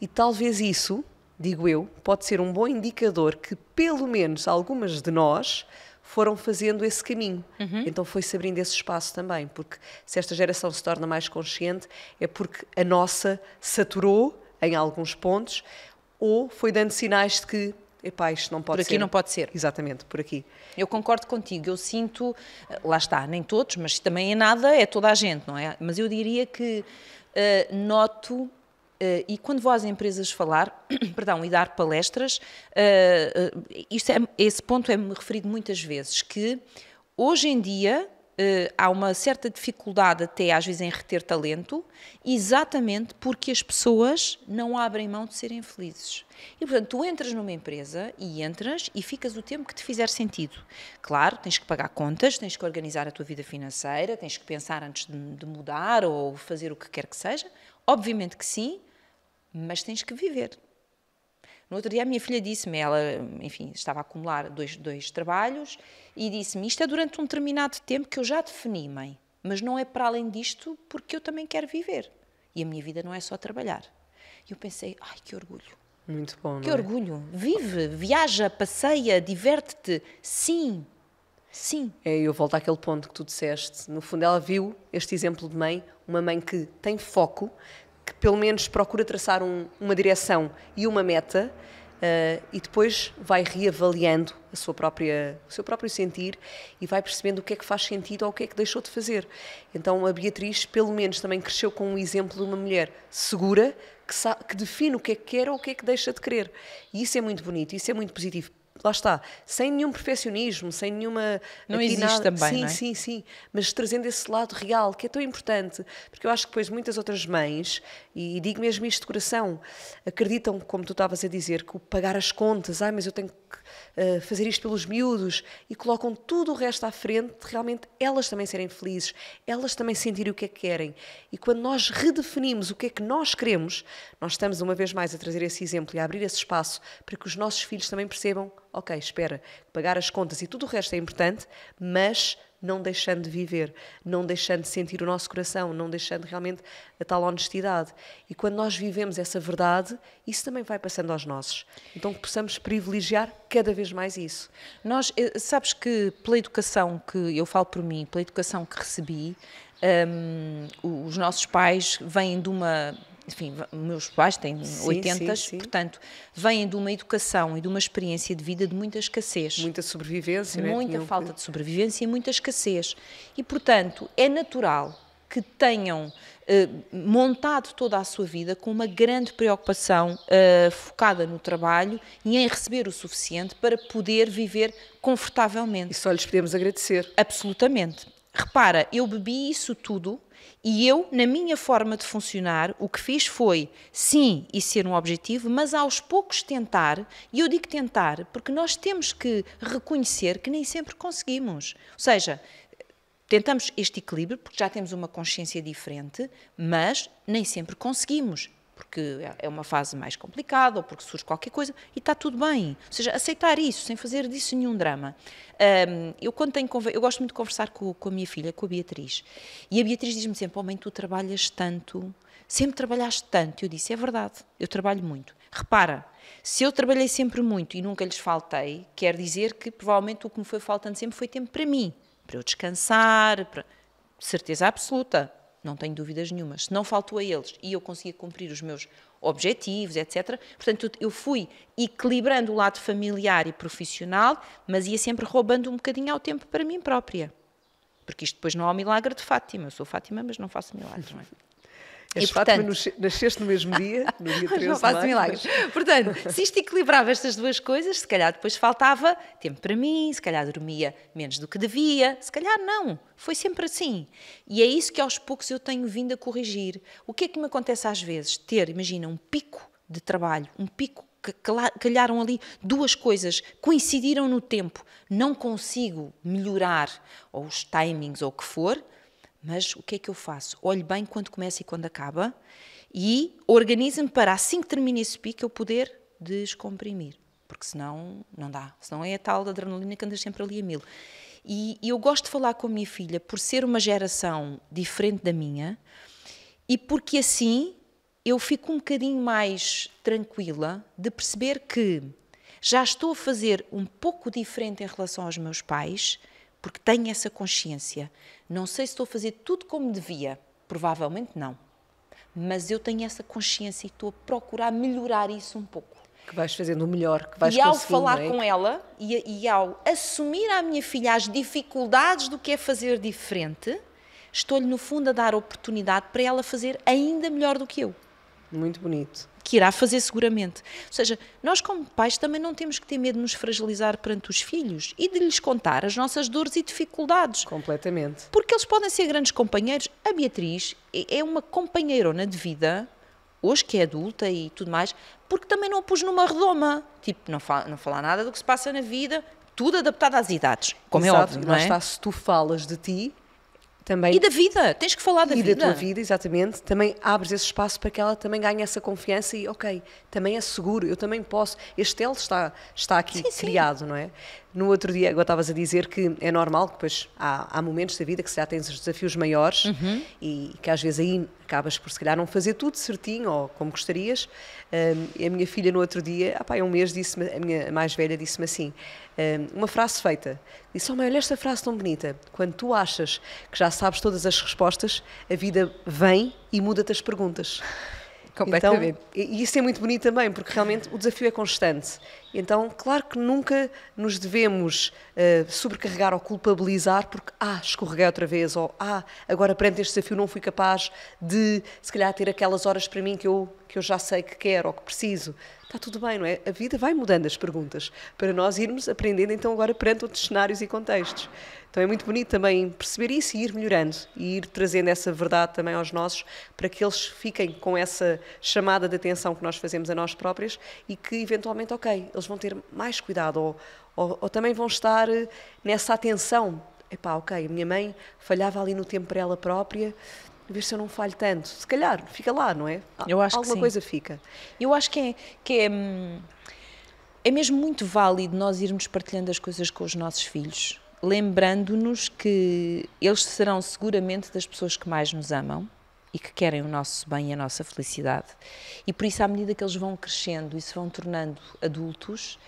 E talvez isso, digo eu, pode ser um bom indicador que pelo menos algumas de nós foram fazendo esse caminho. Uhum. Então foi-se abrindo esse espaço também, porque se esta geração se torna mais consciente, é porque a nossa saturou em alguns pontos ou foi dando sinais de que epá, isto não pode ser. Por aqui ser. não pode ser. Exatamente, por aqui. Eu concordo contigo, eu sinto, eh, lá está, nem todos, mas também é nada, é toda a gente, não é? Mas eu diria que uh, noto eh, e quando vou às empresas falar, perdão, e dar palestras, eh, eh, isso é, esse ponto é-me referido muitas vezes, que hoje em dia há uma certa dificuldade até às vezes em reter talento, exatamente porque as pessoas não abrem mão de serem felizes. E portanto, tu entras numa empresa e entras e ficas o tempo que te fizer sentido. Claro, tens que pagar contas, tens que organizar a tua vida financeira, tens que pensar antes de, de mudar ou fazer o que quer que seja. Obviamente que sim, mas tens que viver. No outro dia, a minha filha disse-me, ela, enfim, estava a acumular dois, dois trabalhos e disse-me: Isto é durante um determinado tempo que eu já defini, mãe, mas não é para além disto porque eu também quero viver. E a minha vida não é só trabalhar. E eu pensei: Ai, que orgulho. Muito bom. Que é? orgulho. Vive, viaja, passeia, diverte-te. Sim. Sim. É, eu volto àquele ponto que tu disseste. No fundo, ela viu este exemplo de mãe, uma mãe que tem foco, que pelo menos procura traçar um, uma direção e uma meta uh, e depois vai reavaliando a sua própria, o seu próprio sentir e vai percebendo o que é que faz sentido ou o que é que deixou de fazer. Então a Beatriz, pelo menos, também cresceu com um exemplo de uma mulher segura que, que define o que é que quer ou o que é que deixa de querer. E isso é muito bonito, isso é muito positivo lá está, sem nenhum perfeccionismo, sem nenhuma. Não existe nada. também. Sim, não é? sim, sim. Mas trazendo esse lado real, que é tão importante, porque eu acho que depois muitas outras mães, e digo mesmo isto de coração, acreditam, como tu estavas a dizer, que o pagar as contas, ai, mas eu tenho que uh, fazer isto pelos miúdos e colocam tudo o resto à frente de realmente elas também serem felizes, elas também sentirem o que é que querem. E quando nós redefinimos o que é que nós queremos, nós estamos uma vez mais a trazer esse exemplo e a abrir esse espaço para que os nossos filhos também percebam: ok, espera, pagar as contas e tudo o resto é importante, mas não deixando de viver, não deixando de sentir o nosso coração, não deixando realmente a tal honestidade. E quando nós vivemos essa verdade, isso também vai passando aos nossos. Então que possamos privilegiar cada vez mais isso. Nós, eh, sabes que pela educação que, eu falo por mim, pela educação que recebi, um, ehm, os nossos pais vêm de uma enfim, meus pais têm sim, 80, sim, sim. portanto, vêm de uma educação e de uma experiência de vida de muita escassez. Muita sobrevivência, né? Muita né? falta de sobrevivência e muita escassez. E, portanto, é natural que tenham eh, montado toda a sua vida com uma grande preocupação eh, focada no trabalho e em receber o suficiente para poder viver confortavelmente. E só lhes podemos agradecer. Absolutamente. Repara, eu bebi isso tudo e eu, na minha forma de funcionar, o que fiz foi, sim, e ser um objetivo, mas aos poucos tentar, e eu digo tentar porque nós temos que reconhecer que nem sempre conseguimos. Ou seja, tentamos este equilíbrio porque já temos uma consciência diferente, mas nem sempre conseguimos porque é, é uma fase mais complicada ou porque surge qualquer coisa e está tudo bem. Ou seja, aceitar isso sem fazer disso nenhum drama. Um, eu, quando tenho, eu gosto muito de conversar com, com a minha filha, com a Beatriz, e a Beatriz diz-me sempre: Homem, oh, tu trabalhas tanto, sempre trabalhaste tanto. Eu disse: É verdade, eu trabalho muito. Repara, se eu trabalhei sempre muito e nunca lhes faltei, quer dizer que provavelmente o que me foi faltando sempre foi tempo para mim, para eu descansar, para... certeza absoluta não tenho dúvidas nenhumas. Se não faltou a eles e eu conseguia cumprir os meus objetivos, etc. Portanto, eu fui equilibrando o lado familiar e profissional, mas ia sempre roubando um bocadinho ao tempo para mim própria. Porque isto depois não é o milagre de Fátima. Eu sou Fátima, mas não faço milagres, não é? És e, portanto, Fátima, nasceste no mesmo dia, no dia 13 Não faço milagres. Portanto, se isto equilibrava estas duas coisas, se calhar depois faltava tempo para mim, se calhar dormia menos do que devia, se calhar não. Foi sempre assim. E é isso que aos poucos eu tenho vindo a corrigir. O que é que me acontece às vezes? Ter, imagina, um pico de trabalho, um pico que calharam ali duas coisas, coincidiram no tempo, não consigo melhorar ou os timings ou o que for, mas o que é que eu faço? Olho bem quando começa e quando acaba e organizo-me para, assim que termine esse pico, eu poder descomprimir. Porque senão não dá. Senão é a tal da adrenalina que andas sempre ali a mil. E eu gosto de falar com a minha filha por ser uma geração diferente da minha e porque assim eu fico um bocadinho mais tranquila de perceber que já estou a fazer um pouco diferente em relação aos meus pais porque tenho essa consciência. Não sei se estou a fazer tudo como devia, provavelmente não, mas eu tenho essa consciência e estou a procurar melhorar isso um pouco. Que vais fazendo o melhor, que vais E ao falar é? com ela e, e ao assumir à minha filha as dificuldades do que é fazer diferente, estou-lhe, no fundo, a dar oportunidade para ela fazer ainda melhor do que eu. Muito bonito. Que irá fazer seguramente. Ou seja, nós como pais também não temos que ter medo de nos fragilizar perante os filhos e de lhes contar as nossas dores e dificuldades. Completamente. Porque eles podem ser grandes companheiros. A Beatriz é, é uma companheirona de vida, hoje que é adulta e tudo mais, porque também não a pus numa redoma. Tipo, não, fala, não falar nada do que se passa na vida, tudo adaptado às idades, como é Exato, é óbvio, não é? está, se tu falas de ti, também. E da vida, tens que falar da e vida. E da tua vida, exatamente. Também abres esse espaço para que ela também ganhe essa confiança e, ok, também é seguro, eu também posso. Este elo está, está aqui sim, criado, sim. não é? No outro dia, agora estavas a dizer que é normal que depois há, há momentos da vida que se já tens os desafios maiores uhum. e que às vezes aí acabas por se calhar não fazer tudo certinho ou como gostarias. Um, a minha filha no outro dia, ah há um mês, disse a minha mais velha disse-me assim, um, uma frase feita. Disse, oh mãe, olha esta frase tão bonita. Quando tu achas que já sabes todas as respostas, a vida vem e muda-te as perguntas. Completamente. Então, e isso é muito bonito também, porque realmente o desafio é constante. Então, claro que nunca nos devemos uh, sobrecarregar ou culpabilizar porque, ah, escorreguei outra vez, ou ah, agora perante este desafio não fui capaz de, se calhar, ter aquelas horas para mim que eu, que eu já sei que quero ou que preciso está tudo bem, não é? A vida vai mudando as perguntas para nós irmos aprendendo então agora perante outros cenários e contextos. Então é muito bonito também perceber isso e ir melhorando e ir trazendo essa verdade também aos nossos para que eles fiquem com essa chamada de atenção que nós fazemos a nós próprios e que eventualmente, ok, eles vão ter mais cuidado ou, ou, ou também vão estar eh, nessa atenção. Epá, ok, a minha mãe falhava ali no tempo para ela própria, ver se eu não falho tanto. Se calhar, fica lá, não é? Ah, eu acho Alguma que sim. coisa fica. Eu acho que é, que é, hum, é mesmo muito válido nós irmos partilhando as coisas com os nossos filhos, lembrando-nos que eles serão seguramente das pessoas que mais nos amam e que querem o nosso bem e a nossa felicidade. E por isso, à medida que eles vão crescendo e se vão tornando adultos,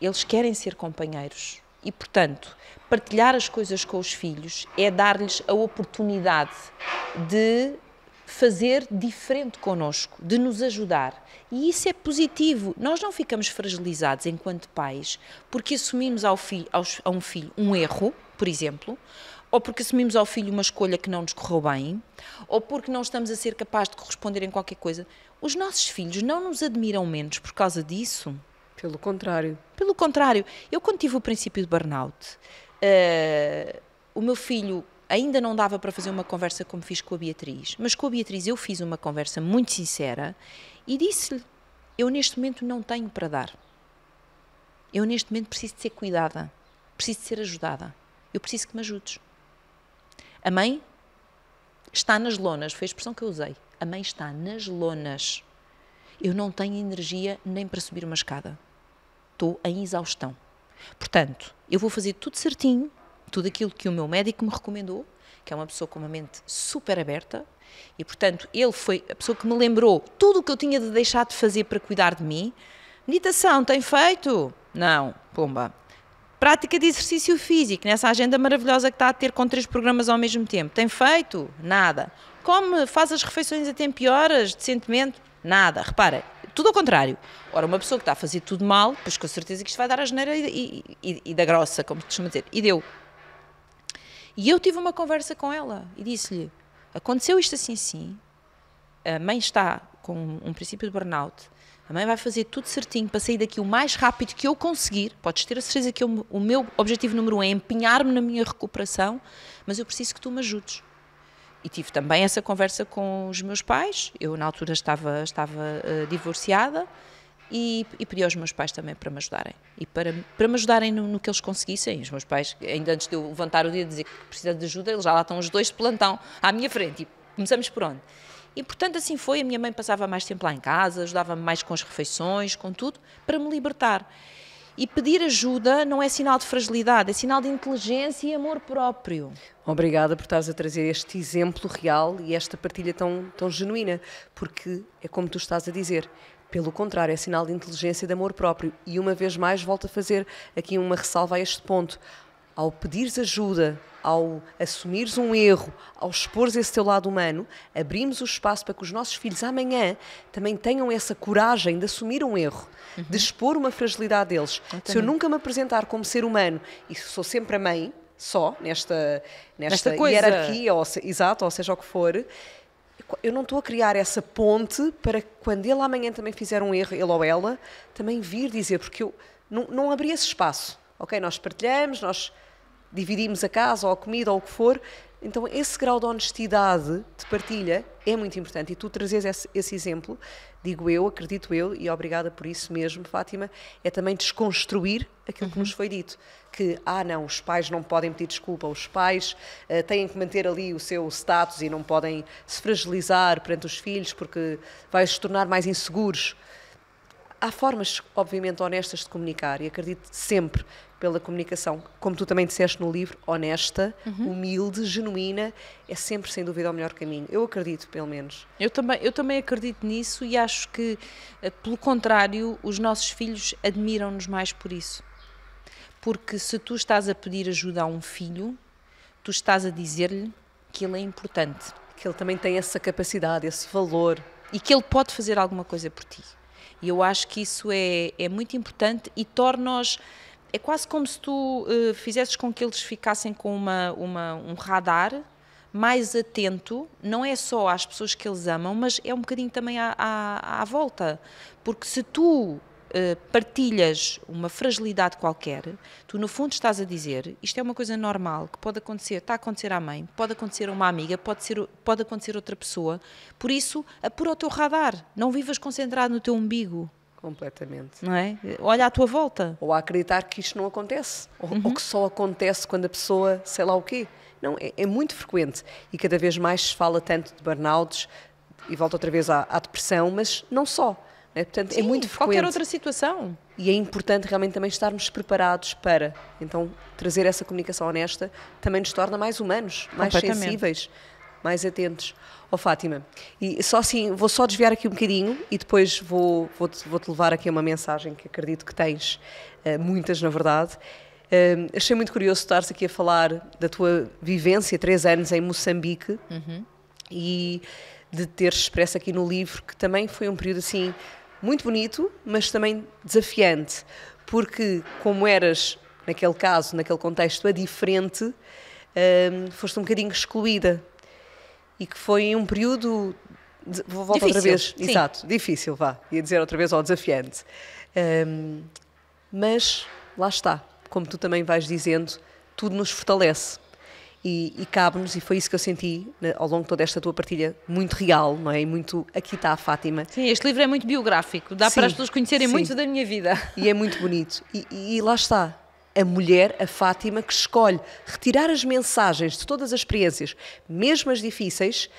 eles querem ser companheiros. E, portanto, Partilhar as coisas com os filhos é dar-lhes a oportunidade de fazer diferente connosco, de nos ajudar. E isso é positivo. Nós não ficamos fragilizados enquanto pais porque assumimos ao filho, aos, a um filho um erro, por exemplo, ou porque assumimos ao filho uma escolha que não nos correu bem, ou porque não estamos a ser capazes de corresponder em qualquer coisa. Os nossos filhos não nos admiram menos por causa disso. Pelo contrário. Pelo contrário. Eu, quando tive o princípio de burnout, Uh, o meu filho ainda não dava para fazer uma conversa como fiz com a Beatriz, mas com a Beatriz eu fiz uma conversa muito sincera e disse-lhe: Eu neste momento não tenho para dar. Eu neste momento preciso de ser cuidada, preciso de ser ajudada. Eu preciso que me ajudes. A mãe está nas lonas, foi a expressão que eu usei. A mãe está nas lonas. Eu não tenho energia nem para subir uma escada. Estou em exaustão. Portanto, eu vou fazer tudo certinho, tudo aquilo que o meu médico me recomendou, que é uma pessoa com uma mente super aberta, e portanto, ele foi a pessoa que me lembrou tudo o que eu tinha de deixar de fazer para cuidar de mim. Meditação, tem feito? Não, pomba. Prática de exercício físico, nessa agenda maravilhosa que está a ter com três programas ao mesmo tempo. Tem feito? Nada. Come, faz as refeições a tempo e horas, decentemente? Nada. Reparem, tudo ao contrário. Ora, uma pessoa que está a fazer tudo mal, pois com certeza que isto vai dar a geneira e, e, e da grossa, como costuma dizer. E deu. E eu tive uma conversa com ela e disse-lhe: aconteceu isto assim, sim. A mãe está com um princípio de burnout. A mãe vai fazer tudo certinho para sair daqui o mais rápido que eu conseguir. Podes ter a certeza que eu, o meu objetivo número um é empenhar-me na minha recuperação, mas eu preciso que tu me ajudes e tive também essa conversa com os meus pais. Eu, na altura, estava, estava uh, divorciada e, e, pedi aos meus pais também para me ajudarem. E para, para me ajudarem no, no, que eles conseguissem. Os meus pais, ainda antes de eu levantar o dia e dizer que precisa de ajuda, eles já lá estão os dois de plantão à minha frente. E começamos por onde? E, portanto, assim foi. A minha mãe passava mais tempo lá em casa, ajudava-me mais com as refeições, com tudo, para me libertar. E pedir ajuda não é sinal de fragilidade, é sinal de inteligência e amor próprio. Obrigada por estares a trazer este exemplo real e esta partilha tão, tão genuína, porque é como tu estás a dizer, pelo contrário, é sinal de inteligência e de amor próprio. E uma vez mais, volto a fazer aqui uma ressalva a este ponto ao pedires ajuda, ao assumires um erro, ao expores esse teu lado humano, abrimos o espaço para que os nossos filhos amanhã também tenham essa coragem de assumir um erro, uhum. de expor uma fragilidade deles. Eu se eu nunca me apresentar como ser humano e sou sempre a mãe, só, nesta, nesta, nesta hierarquia, ou, se, exato, ou seja o que for, eu não estou a criar essa ponte para que quando ele amanhã também fizer um erro, ele ou ela, também vir dizer, porque eu não, não abri esse espaço. Ok, nós partilhamos, nós dividimos a casa ou a comida ou o que for. Então, esse grau de honestidade de partilha é muito importante. E tu trazes esse, esse, exemplo, digo eu, acredito eu, e obrigada por isso mesmo, Fátima, é também desconstruir aquilo uhum. que nos foi dito. Que, ah, não, os pais não podem pedir desculpa, os pais uh, têm que manter ali o seu status e não podem se fragilizar perante os filhos porque vai se tornar mais inseguros há formas, obviamente, honestas de comunicar e acredito sempre pela comunicação, como tu também disseste no livro, honesta, uhum. humilde, genuína, é sempre sem dúvida o melhor caminho. Eu acredito, pelo menos. Eu também, eu também acredito nisso e acho que, eh, pelo contrário, os nossos filhos admiram-nos mais por isso. Porque se tu estás a pedir ajuda a um filho, tu estás a dizer-lhe que ele é importante. Que ele também tem essa capacidade, esse valor. E que ele pode fazer alguma coisa por ti. E eu acho que isso é, é muito importante e torna-os é quase como se tu uh, fizesses com que eles ficassem com uma, uma, um radar mais atento, não é só às pessoas que eles amam, mas é um bocadinho também à, à, à volta. Porque se tu uh, partilhas uma fragilidade qualquer, tu no fundo estás a dizer isto é uma coisa normal que pode acontecer, está a acontecer à mãe, pode acontecer a uma amiga, pode, ser, pode acontecer a outra pessoa. Por isso, apura o teu radar, não vivas concentrado no teu umbigo. Completamente. Não é? Olha à tua volta. Ou a acreditar que isto não acontece, ou, uhum. ou que só acontece quando a pessoa, sei lá o quê. Não, é, é, muito frequente e cada vez mais se fala tanto de burnouts e volta outra vez à, à depressão, mas não só. Né? É? Portanto, Sim, é muito frequente. Qualquer outra situação. E é importante realmente também estarmos preparados para. Então, trazer essa comunicação honesta também nos torna mais humanos, mais sensíveis mais atentos. Ó oh, Fátima, e só assim, vou só desviar aqui um bocadinho e depois vou, vou, -te, vou -te levar aqui uma mensagem que acredito que tens, eh, muitas na verdade. Eh, achei muito curioso estar aqui a falar da tua vivência, três anos em Moçambique, uhum. e de teres expresso aqui no livro que também foi um período assim muito bonito, mas também desafiante, porque como eras, naquele caso, naquele contexto, a diferente, eh, foste um bocadinho excluída e que foi um período. De, vou voltar outra vez. Sim. Exato, difícil, vá. Ia dizer outra vez ao desafiante. Um, mas lá está, como tu também vais dizendo, tudo nos fortalece e, e cabe-nos, e foi isso que eu senti né, ao longo de toda esta tua partilha, muito real, não é? E muito aqui está a Fátima. Sim, este livro é muito biográfico, dá sim, para as pessoas conhecerem sim. muito da minha vida. E é muito bonito, e, e, e lá está, a mulher, a Fátima, que escolhe retirar as mensagens de todas as experiências, mesmo as difíceis,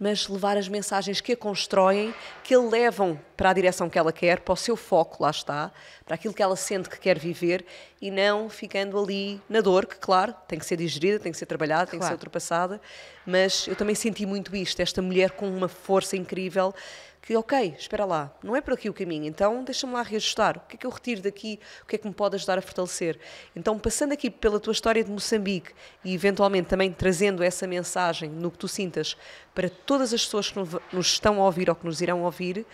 mas levar as mensagens que a constroem, que a levam para a direção que ela quer, para o seu foco, lá está, para aquilo que ela sente que quer viver e não ficando ali na dor, que, claro, tem que ser digerida, tem que ser trabalhada, claro. tem que ser ultrapassada. Mas eu também senti muito isto, esta mulher com uma força incrível que, ok, espera lá, não é por aqui o caminho, então deixa-me lá reajustar. O que é que eu retiro daqui? O que é que me pode ajudar a fortalecer? Então, passando aqui pela tua história de Moçambique e eventualmente também trazendo essa mensagem no que tu sintas para todas as pessoas que nos estão a ouvir ou que nos irão ouvir,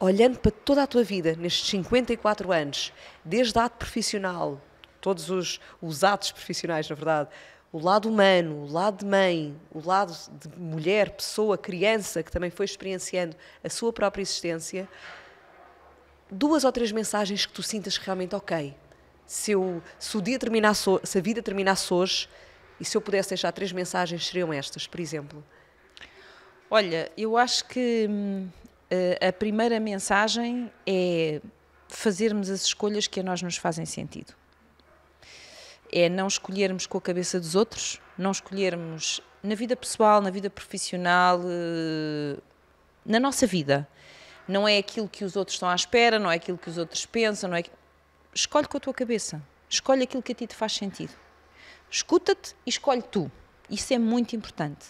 olhando para toda a tua vida nestes 54 anos, desde a ato profissional, todos os, os atos profissionais, na verdade, o lado humano, o lado de mãe, o lado de mulher, pessoa, criança, que também foi experienciando a sua própria existência, duas ou três mensagens que tu sintas realmente ok. Se, eu, se o dia terminasse, se a vida terminasse hoje, e se eu pudesse deixar três mensagens, seriam estas, por exemplo? Olha, eu acho que hum, eh, a primeira mensagem é fazermos as escolhas que a nós nos fazem sentido é não escolhermos com a cabeça dos outros, não escolhermos na vida pessoal, na vida profissional, eh, na nossa vida. Não é aquilo que os outros estão à espera, não é aquilo que os outros pensam, não é. Escolhe com a tua cabeça. Escolhe aquilo que a ti te faz sentido. Escuta-te e escolhe tu. Isso é muito importante.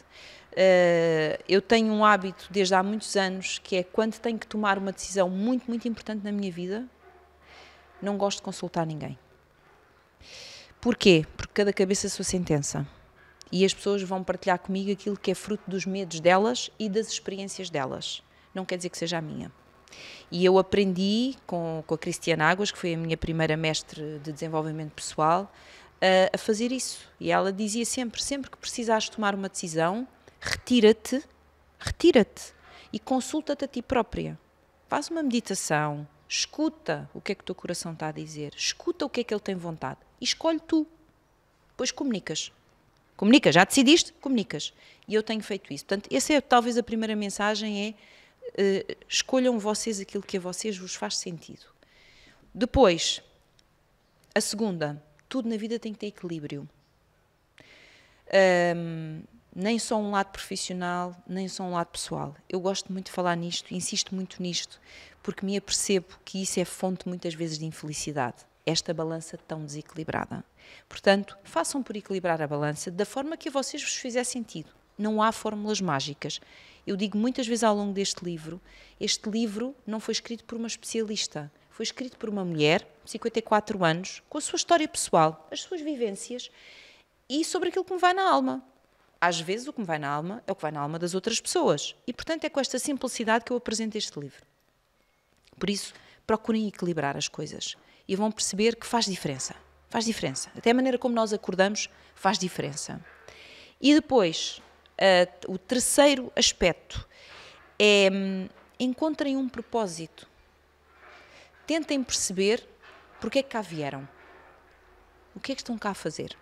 Eh, eu tenho um hábito desde há muitos anos que é quando tenho que tomar uma decisão muito, muito importante na minha vida, não gosto de consultar ninguém. Porquê? Porque cada cabeça é a sua sentença. E as pessoas vão partilhar comigo aquilo que é fruto dos medos delas e das experiências delas. Não quer dizer que seja a minha. E eu aprendi com, com a Cristiana Águas, que foi a minha primeira mestre de desenvolvimento pessoal, a, a fazer isso. E ela dizia sempre: sempre que precisares tomar uma decisão, retira-te, retira-te e consulta-te a ti própria. Faz uma meditação, Escuta o que é que o teu coração está a dizer. Escuta o que é que ele tem vontade. E escolhe tu. Depois comunicas. Comunicas. Já decidiste? Comunicas. E eu tenho feito isso. Portanto, essa é talvez a primeira mensagem é uh, escolham vocês aquilo que a vocês vos faz sentido. Depois, a segunda, tudo na vida tem que ter equilíbrio. Um, nem só um lado profissional, nem só um lado pessoal. Eu gosto muito de falar nisto, insisto muito nisto, porque me apercebo que isso é fonte muitas vezes de infelicidade, esta balança tão desequilibrada. Portanto, façam por equilibrar a balança da forma que a vocês vos fizer sentido. Não há fórmulas mágicas. Eu digo muitas vezes ao longo deste livro, este livro não foi escrito por uma especialista, foi escrito por uma mulher, 54 anos, com a sua história pessoal, as suas vivências e sobre aquilo que me vai na alma. Às vezes, o que me vai na alma é o que vai na alma das outras pessoas. E, portanto, é com esta simplicidade que eu apresento este livro. Por isso, procurem equilibrar as coisas e vão perceber que faz diferença. Faz diferença. Até a maneira como nós acordamos faz diferença. E depois, uh, o terceiro aspecto é um, encontrem um propósito. Tentem perceber porque é que cá vieram. O que é que estão cá a fazer?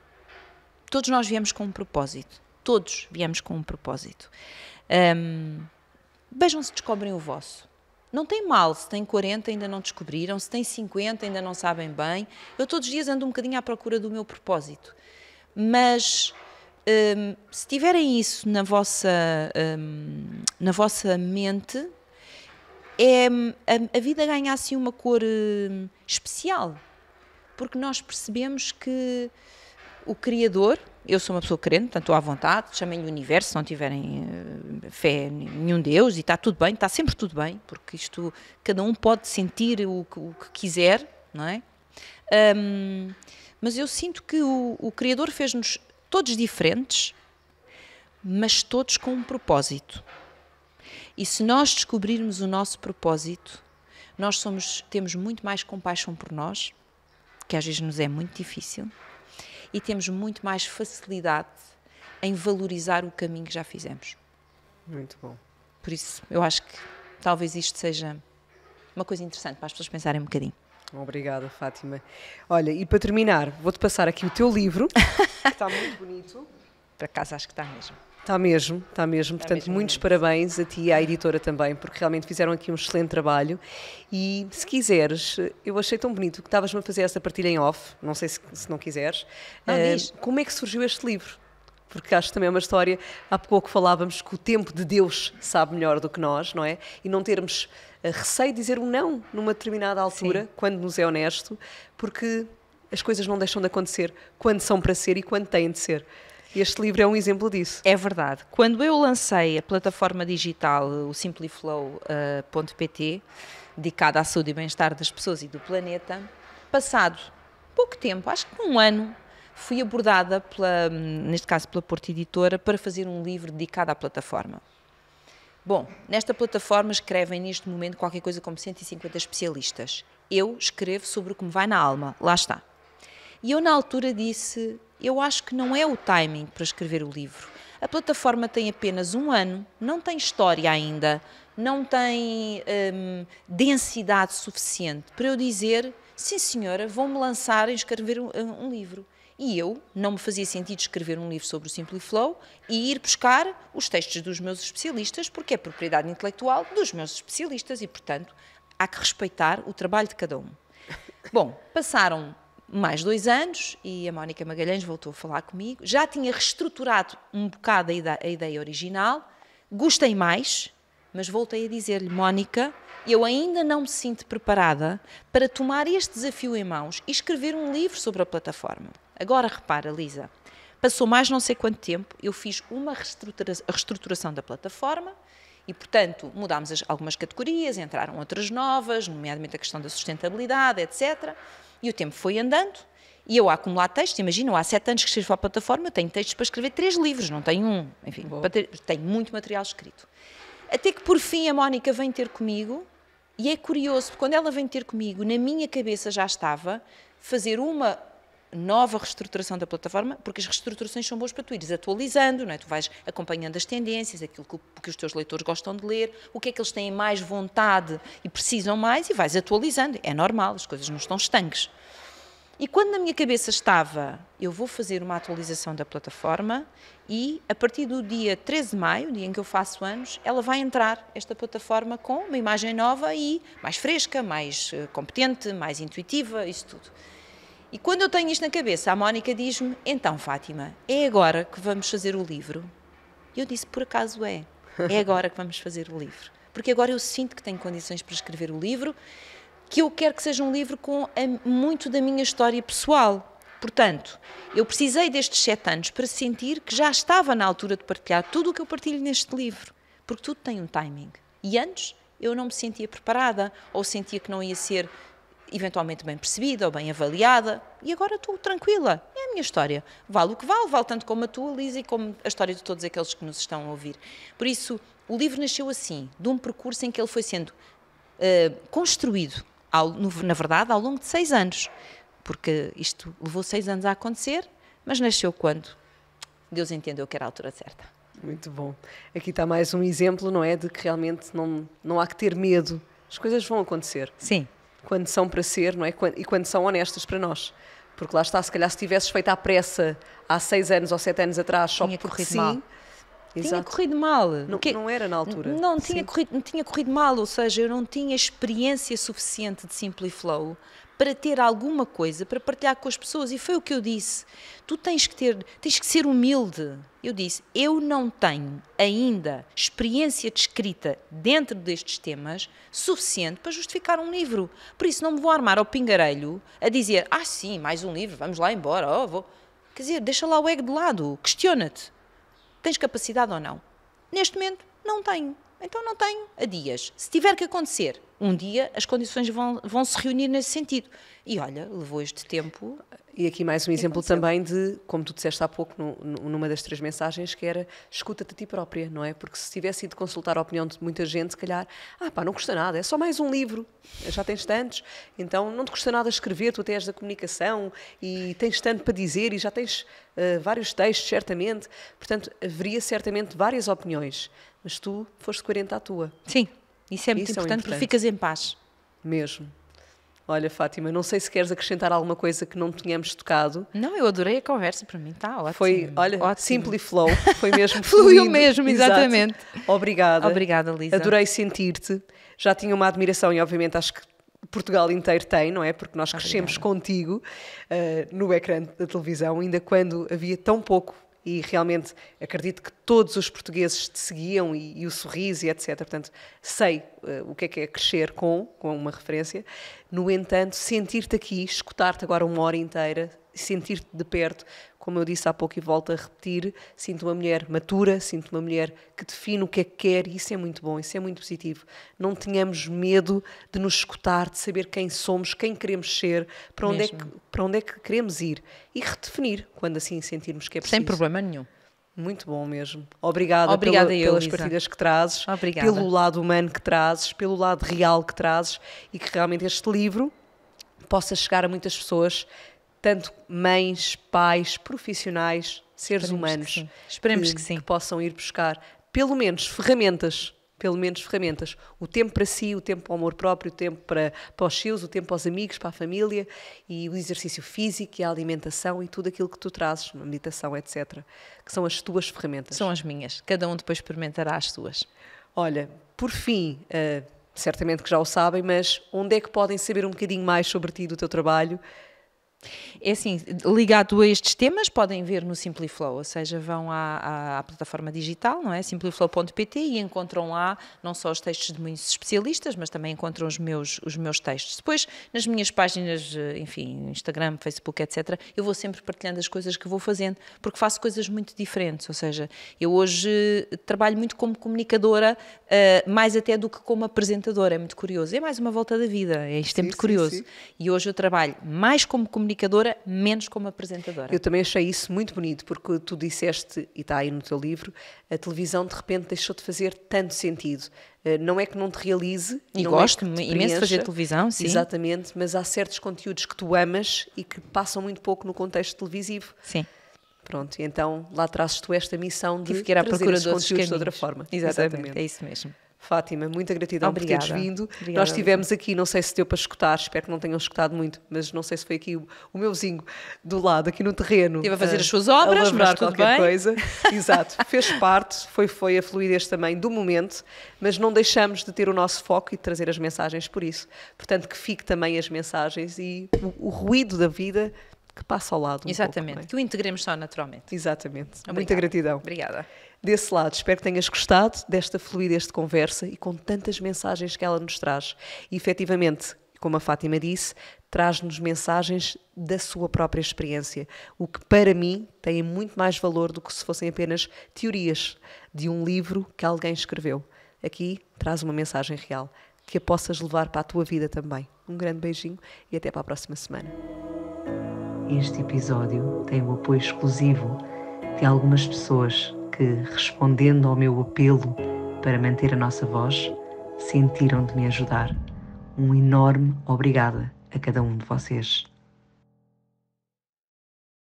Todos nós viemos com um propósito todos viemos com um propósito. Um, vejam se descobrem o vosso. Não tem mal se tem 40 ainda não descobriram, se tem 50 ainda não sabem bem. Eu todos os dias ando um bocadinho à procura do meu propósito. Mas um, se tiverem isso na vossa, um, na vossa mente, é, a, a, vida ganha assim uma cor especial. Porque nós percebemos que o Criador, eu sou uma pessoa crente, portanto estou à vontade, chamem-lhe universo, se não tiverem eh, fé em nenhum Deus, e está tudo bem, está sempre tudo bem, porque isto, cada um pode sentir o, o que quiser, não é? Um, mas eu sinto que o, o Criador fez-nos todos diferentes, mas todos com um propósito. E se nós descobrirmos o nosso propósito, nós somos, temos muito mais compaixão por nós, que às vezes nos é muito difícil e temos muito mais facilidade em valorizar o caminho que já fizemos. Muito bom. Por isso, eu acho que talvez isto seja uma coisa interessante para as pessoas pensarem um bocadinho. Obrigada, Fátima. Olha, e para terminar, vou-te passar aqui o teu livro, que está muito bonito. Para casa, acho que está mesmo. Está mesmo, está mesmo. Está Portanto, mesmo muitos mesmo. É parabéns a ti e à editora também, porque realmente fizeram aqui um excelente trabalho. E se quiseres, eu achei tão bonito que estavas-me a fazer essa partilha em off, não sei se, se não quiseres. Não, uh, como é que surgiu este livro? Porque acho que também é uma história, há pouco falávamos que o tempo de Deus sabe melhor do que nós, não é? E não termos eh, receio de dizer um não numa determinada altura, Sim. quando nos é honesto, porque as coisas não deixam de acontecer quando são para ser e quando têm de ser. Este livro é um exemplo disso. É verdade. Quando eu lancei a plataforma digital, eh, o simpliflow.pt, eh, dedicada à saúde e bem-estar das pessoas e do planeta, passado pouco tempo, acho que um ano, fui abordada, pela, hum, neste caso pela Porta Editora, para fazer um livro dedicado à plataforma. Bom, nesta plataforma escrevem neste momento qualquer coisa como 150 especialistas. Eu escrevo sobre o que me vai na alma, lá está. E eu na altura disse, eu acho que não é o timing para escrever o livro. A plataforma tem apenas um ano, não tem história ainda, não tem hum, densidade suficiente para eu dizer: sim, senhora, vou me lançar em escrever um, um, livro. E eu não me fazia sentido escrever um livro sobre o SimpliFlow Flow e ir buscar os textos dos meus especialistas, porque é propriedade intelectual dos meus especialistas e, portanto, há que respeitar o trabalho de cada um. Bom, passaram mais dois anos e a Mónica Magalhães voltou a falar comigo. Já tinha reestruturado um bocado a ideia, a ideia original, gostei mais, mas voltei a dizer-lhe, Mónica, eu ainda não me sinto preparada para tomar este desafio em mãos e escrever um livro sobre a plataforma. Agora repara, Lisa, passou mais não sei quanto tempo, eu fiz uma reestrutura, reestruturação da plataforma e, portanto, mudámos algumas categorias, entraram outras novas, nomeadamente a questão da sustentabilidade, etc. E o tempo foi andando e eu a acumular texto, imagina, há sete anos que escrevo a plataforma, tenho textos para escrever três livros, não tenho um, enfim, ter, tenho muito material escrito. Até que por fim a Mónica vem ter comigo e é curioso, porque quando ela vem ter comigo, na minha cabeça já estava fazer uma nova reestruturação da plataforma, porque as reestruturações são boas para tu ires atualizando, não é? tu vais acompanhando as tendências, aquilo que, que, os teus leitores gostam de ler, o que é que eles têm mais vontade e precisam mais, e vais atualizando. É normal, as coisas não estão estanques. E quando na minha cabeça estava, eu vou fazer uma atualização da plataforma e a partir do dia 13 de maio, dia em que eu faço anos, ela vai entrar, esta plataforma, com uma imagem nova e mais fresca, mais eh, competente, mais intuitiva, isso tudo. E quando eu tenho isto na cabeça, a Mónica diz-me: Então, Fátima, é agora que vamos fazer o livro? E eu disse: Por acaso é. É agora que vamos fazer o livro. Porque agora eu sinto que tenho condições para escrever o livro, que eu quero que seja um livro com a, muito da minha história pessoal. Portanto, eu precisei destes sete anos para sentir que já estava na altura de partilhar tudo o que eu partilho neste livro. Porque tudo tem um timing. E antes eu não me sentia preparada, ou sentia que não ia ser eventualmente bem percebida ou bem avaliada, e agora estou tranquila. É a minha história. Vale o que vale, vale tanto como a tua, Lisa, e como a história de todos aqueles que nos estão a ouvir. Por isso, o livro nasceu assim, de um percurso em que ele foi sendo uh, construído, ao, no, na verdade, ao longo de seis anos. Porque isto levou seis anos a acontecer, mas nasceu quando Deus entendeu que era a altura certa. Muito bom. Aqui está mais um exemplo, não é? De que realmente não, não há que ter medo. As coisas vão acontecer. Sim quando são para ser, não é? E quando são honestas para nós. Porque lá está, se calhar se tivesses feito à pressa há seis anos ou sete anos atrás, só Tinha porque sim, mal. Tinha corrido mal. Não, que, não era na altura. Não, tinha corrido, não tinha corrido mal, ou seja, eu não tinha experiência suficiente de Simpliflow para ter alguma coisa para partilhar com as pessoas. E foi o que eu disse. Tu tens que ter, tens que ser humilde. Eu disse, eu não tenho ainda experiência de escrita dentro destes temas suficiente para justificar um livro. Por isso não me vou armar ao pingarelho a dizer, ah sim, mais um livro, vamos lá embora, oh, vou. Quer dizer, deixa lá o ego de lado, questiona-te. Tens capacidade ou não? Neste momento, não tenho. Então não tenho a dias. Se tiver que acontecer, um dia as condições vão, vão se reunir nesse sentido. E olha, levou este tempo e aqui mais um exemplo também de, como tu disseste há pouco no, numa das três mensagens, que era escuta-te a ti própria, não é? Porque se tivesse ido consultar a opinião de muita gente, se calhar, ah pá, não custa nada, é só mais um livro, já tens tantos, então não te custa nada escrever, tu até és da comunicação e tens tanto para dizer e já tens uh, vários textos, certamente, portanto, haveria certamente várias opiniões, mas tu foste coerente à tua. Sim, isso é muito isso importante, é importante porque ficas em paz. Mesmo. Olha, Fátima, não sei se queres acrescentar alguma coisa que não tenhamos tocado. Não, eu adorei a conversa, para mim está ótimo. Foi, olha, ótimo. simply flow, foi mesmo Fluiu mesmo, exatamente. Exato. Obrigada. Obrigada, Lisa. Adorei sentir-te. Já tinha uma admiração e obviamente acho que Portugal inteiro tem, não é? Porque nós crescemos Obrigada. contigo uh, no ecrã da televisão, ainda quando havia tão pouco e realmente acredito que todos os portugueses te seguiam e, e o sorriso e etc. Portanto, sei uh, o que é que é crescer com, com uma referência. No entanto, sentir-te aqui, escutar-te agora uma hora inteira, sentir-te de perto, como eu disse há pouco e volto a repetir, sinto uma mulher matura, sinto uma mulher que define o que é que quer e isso é muito bom, isso é muito positivo. Não tenhamos medo de nos escutar, de saber quem somos, quem queremos ser, para onde, é que, para onde é que queremos ir e redefinir quando assim sentirmos que é preciso. Sem problema nenhum. Muito bom mesmo. Obrigada, Obrigada pela, eu, pelas Lisa. que trazes, Obrigada. pelo lado humano que trazes, pelo lado real que trazes e que realmente este livro possa chegar a muitas pessoas tanto mães, pais, profissionais, seres Esperemos humanos, que Esperemos que, que, sim. que possam ir buscar pelo menos ferramentas pelo menos ferramentas. O tempo para si, o tempo para o amor próprio, o tempo para, para os seus, o tempo para os amigos, para a família e o exercício físico e a alimentação e tudo aquilo que tu trazes, a meditação, etc. Que são as tuas ferramentas. São as minhas. Cada um depois experimentará as suas. Olha, por fim, uh, certamente que já o sabem, mas onde é que podem saber um bocadinho mais sobre ti e do teu trabalho? É assim, ligado a estes temas, podem ver no Simpliflow, ou seja, vão à, à, à plataforma digital, não é? Simpliflow.pt e encontram lá não só os textos de muitos especialistas, mas também encontram os meus, os meus textos. Depois, nas minhas páginas, eh, enfim, Instagram, Facebook, etc., eu vou sempre partilhando as coisas que vou fazendo, porque faço coisas muito diferentes, ou seja, eu hoje eh, trabalho muito como comunicadora, eh, mais até do que como apresentadora, é muito curioso. É mais uma volta da vida, é isto é muito sim, curioso. Sim. E hoje eu trabalho mais como comunicadora comunicadora, menos como apresentadora. Eu também achei isso muito bonito, porque tu disseste, e está aí no teu livro, a televisão de repente deixou de fazer tanto sentido. Eh, não é que não te realize, e é gosto é imenso de fazer televisão, sim. Exatamente, mas há certos conteúdos que tu amas e que passam muito pouco no contexto televisivo. Sim. Pronto, então lá trazes tu esta missão de Tive que ir à procura de conteúdos de outra forma. Exatamente, Exatamente, é isso mesmo. Fátima, muita gratidão Obrigada. por teres vindo. Obrigada. Nós tivemos aqui, não sei se deu para escutar, espero que não tenham escutado muito, mas não sei se foi aqui o, o meu vizinho do lado, aqui no terreno. Teve a fazer eh, as suas obras, a mas qualquer bem. coisa. Exato, fez parte, foi, foi a fluidez também do momento, mas não deixamos de ter o nosso foco e de trazer as mensagens por isso. Portanto, que fique também as mensagens e o, o ruído da vida que passa ao lado. Um Exatamente, pouco, é? que o integremos só naturalmente. Exatamente. Obrigada. Muita gratidão. Obrigada desse lado. Espero que tenhas gostado desta fluidez de conversa e com tantas mensagens que ela nos traz. E efetivamente, como a Fátima disse, traz-nos mensagens da sua própria experiência, o que para mim tem muito mais valor do que se fossem apenas teorias de um livro que alguém escreveu. Aqui traz uma mensagem real que a possas levar para a tua vida também. Um grande beijinho e até para a próxima semana. Este episódio tem o apoio exclusivo de algumas pessoas que, respondendo ao meu apelo para manter a nossa voz, sentiram de me ajudar. Um enorme obrigada a cada um de vocês.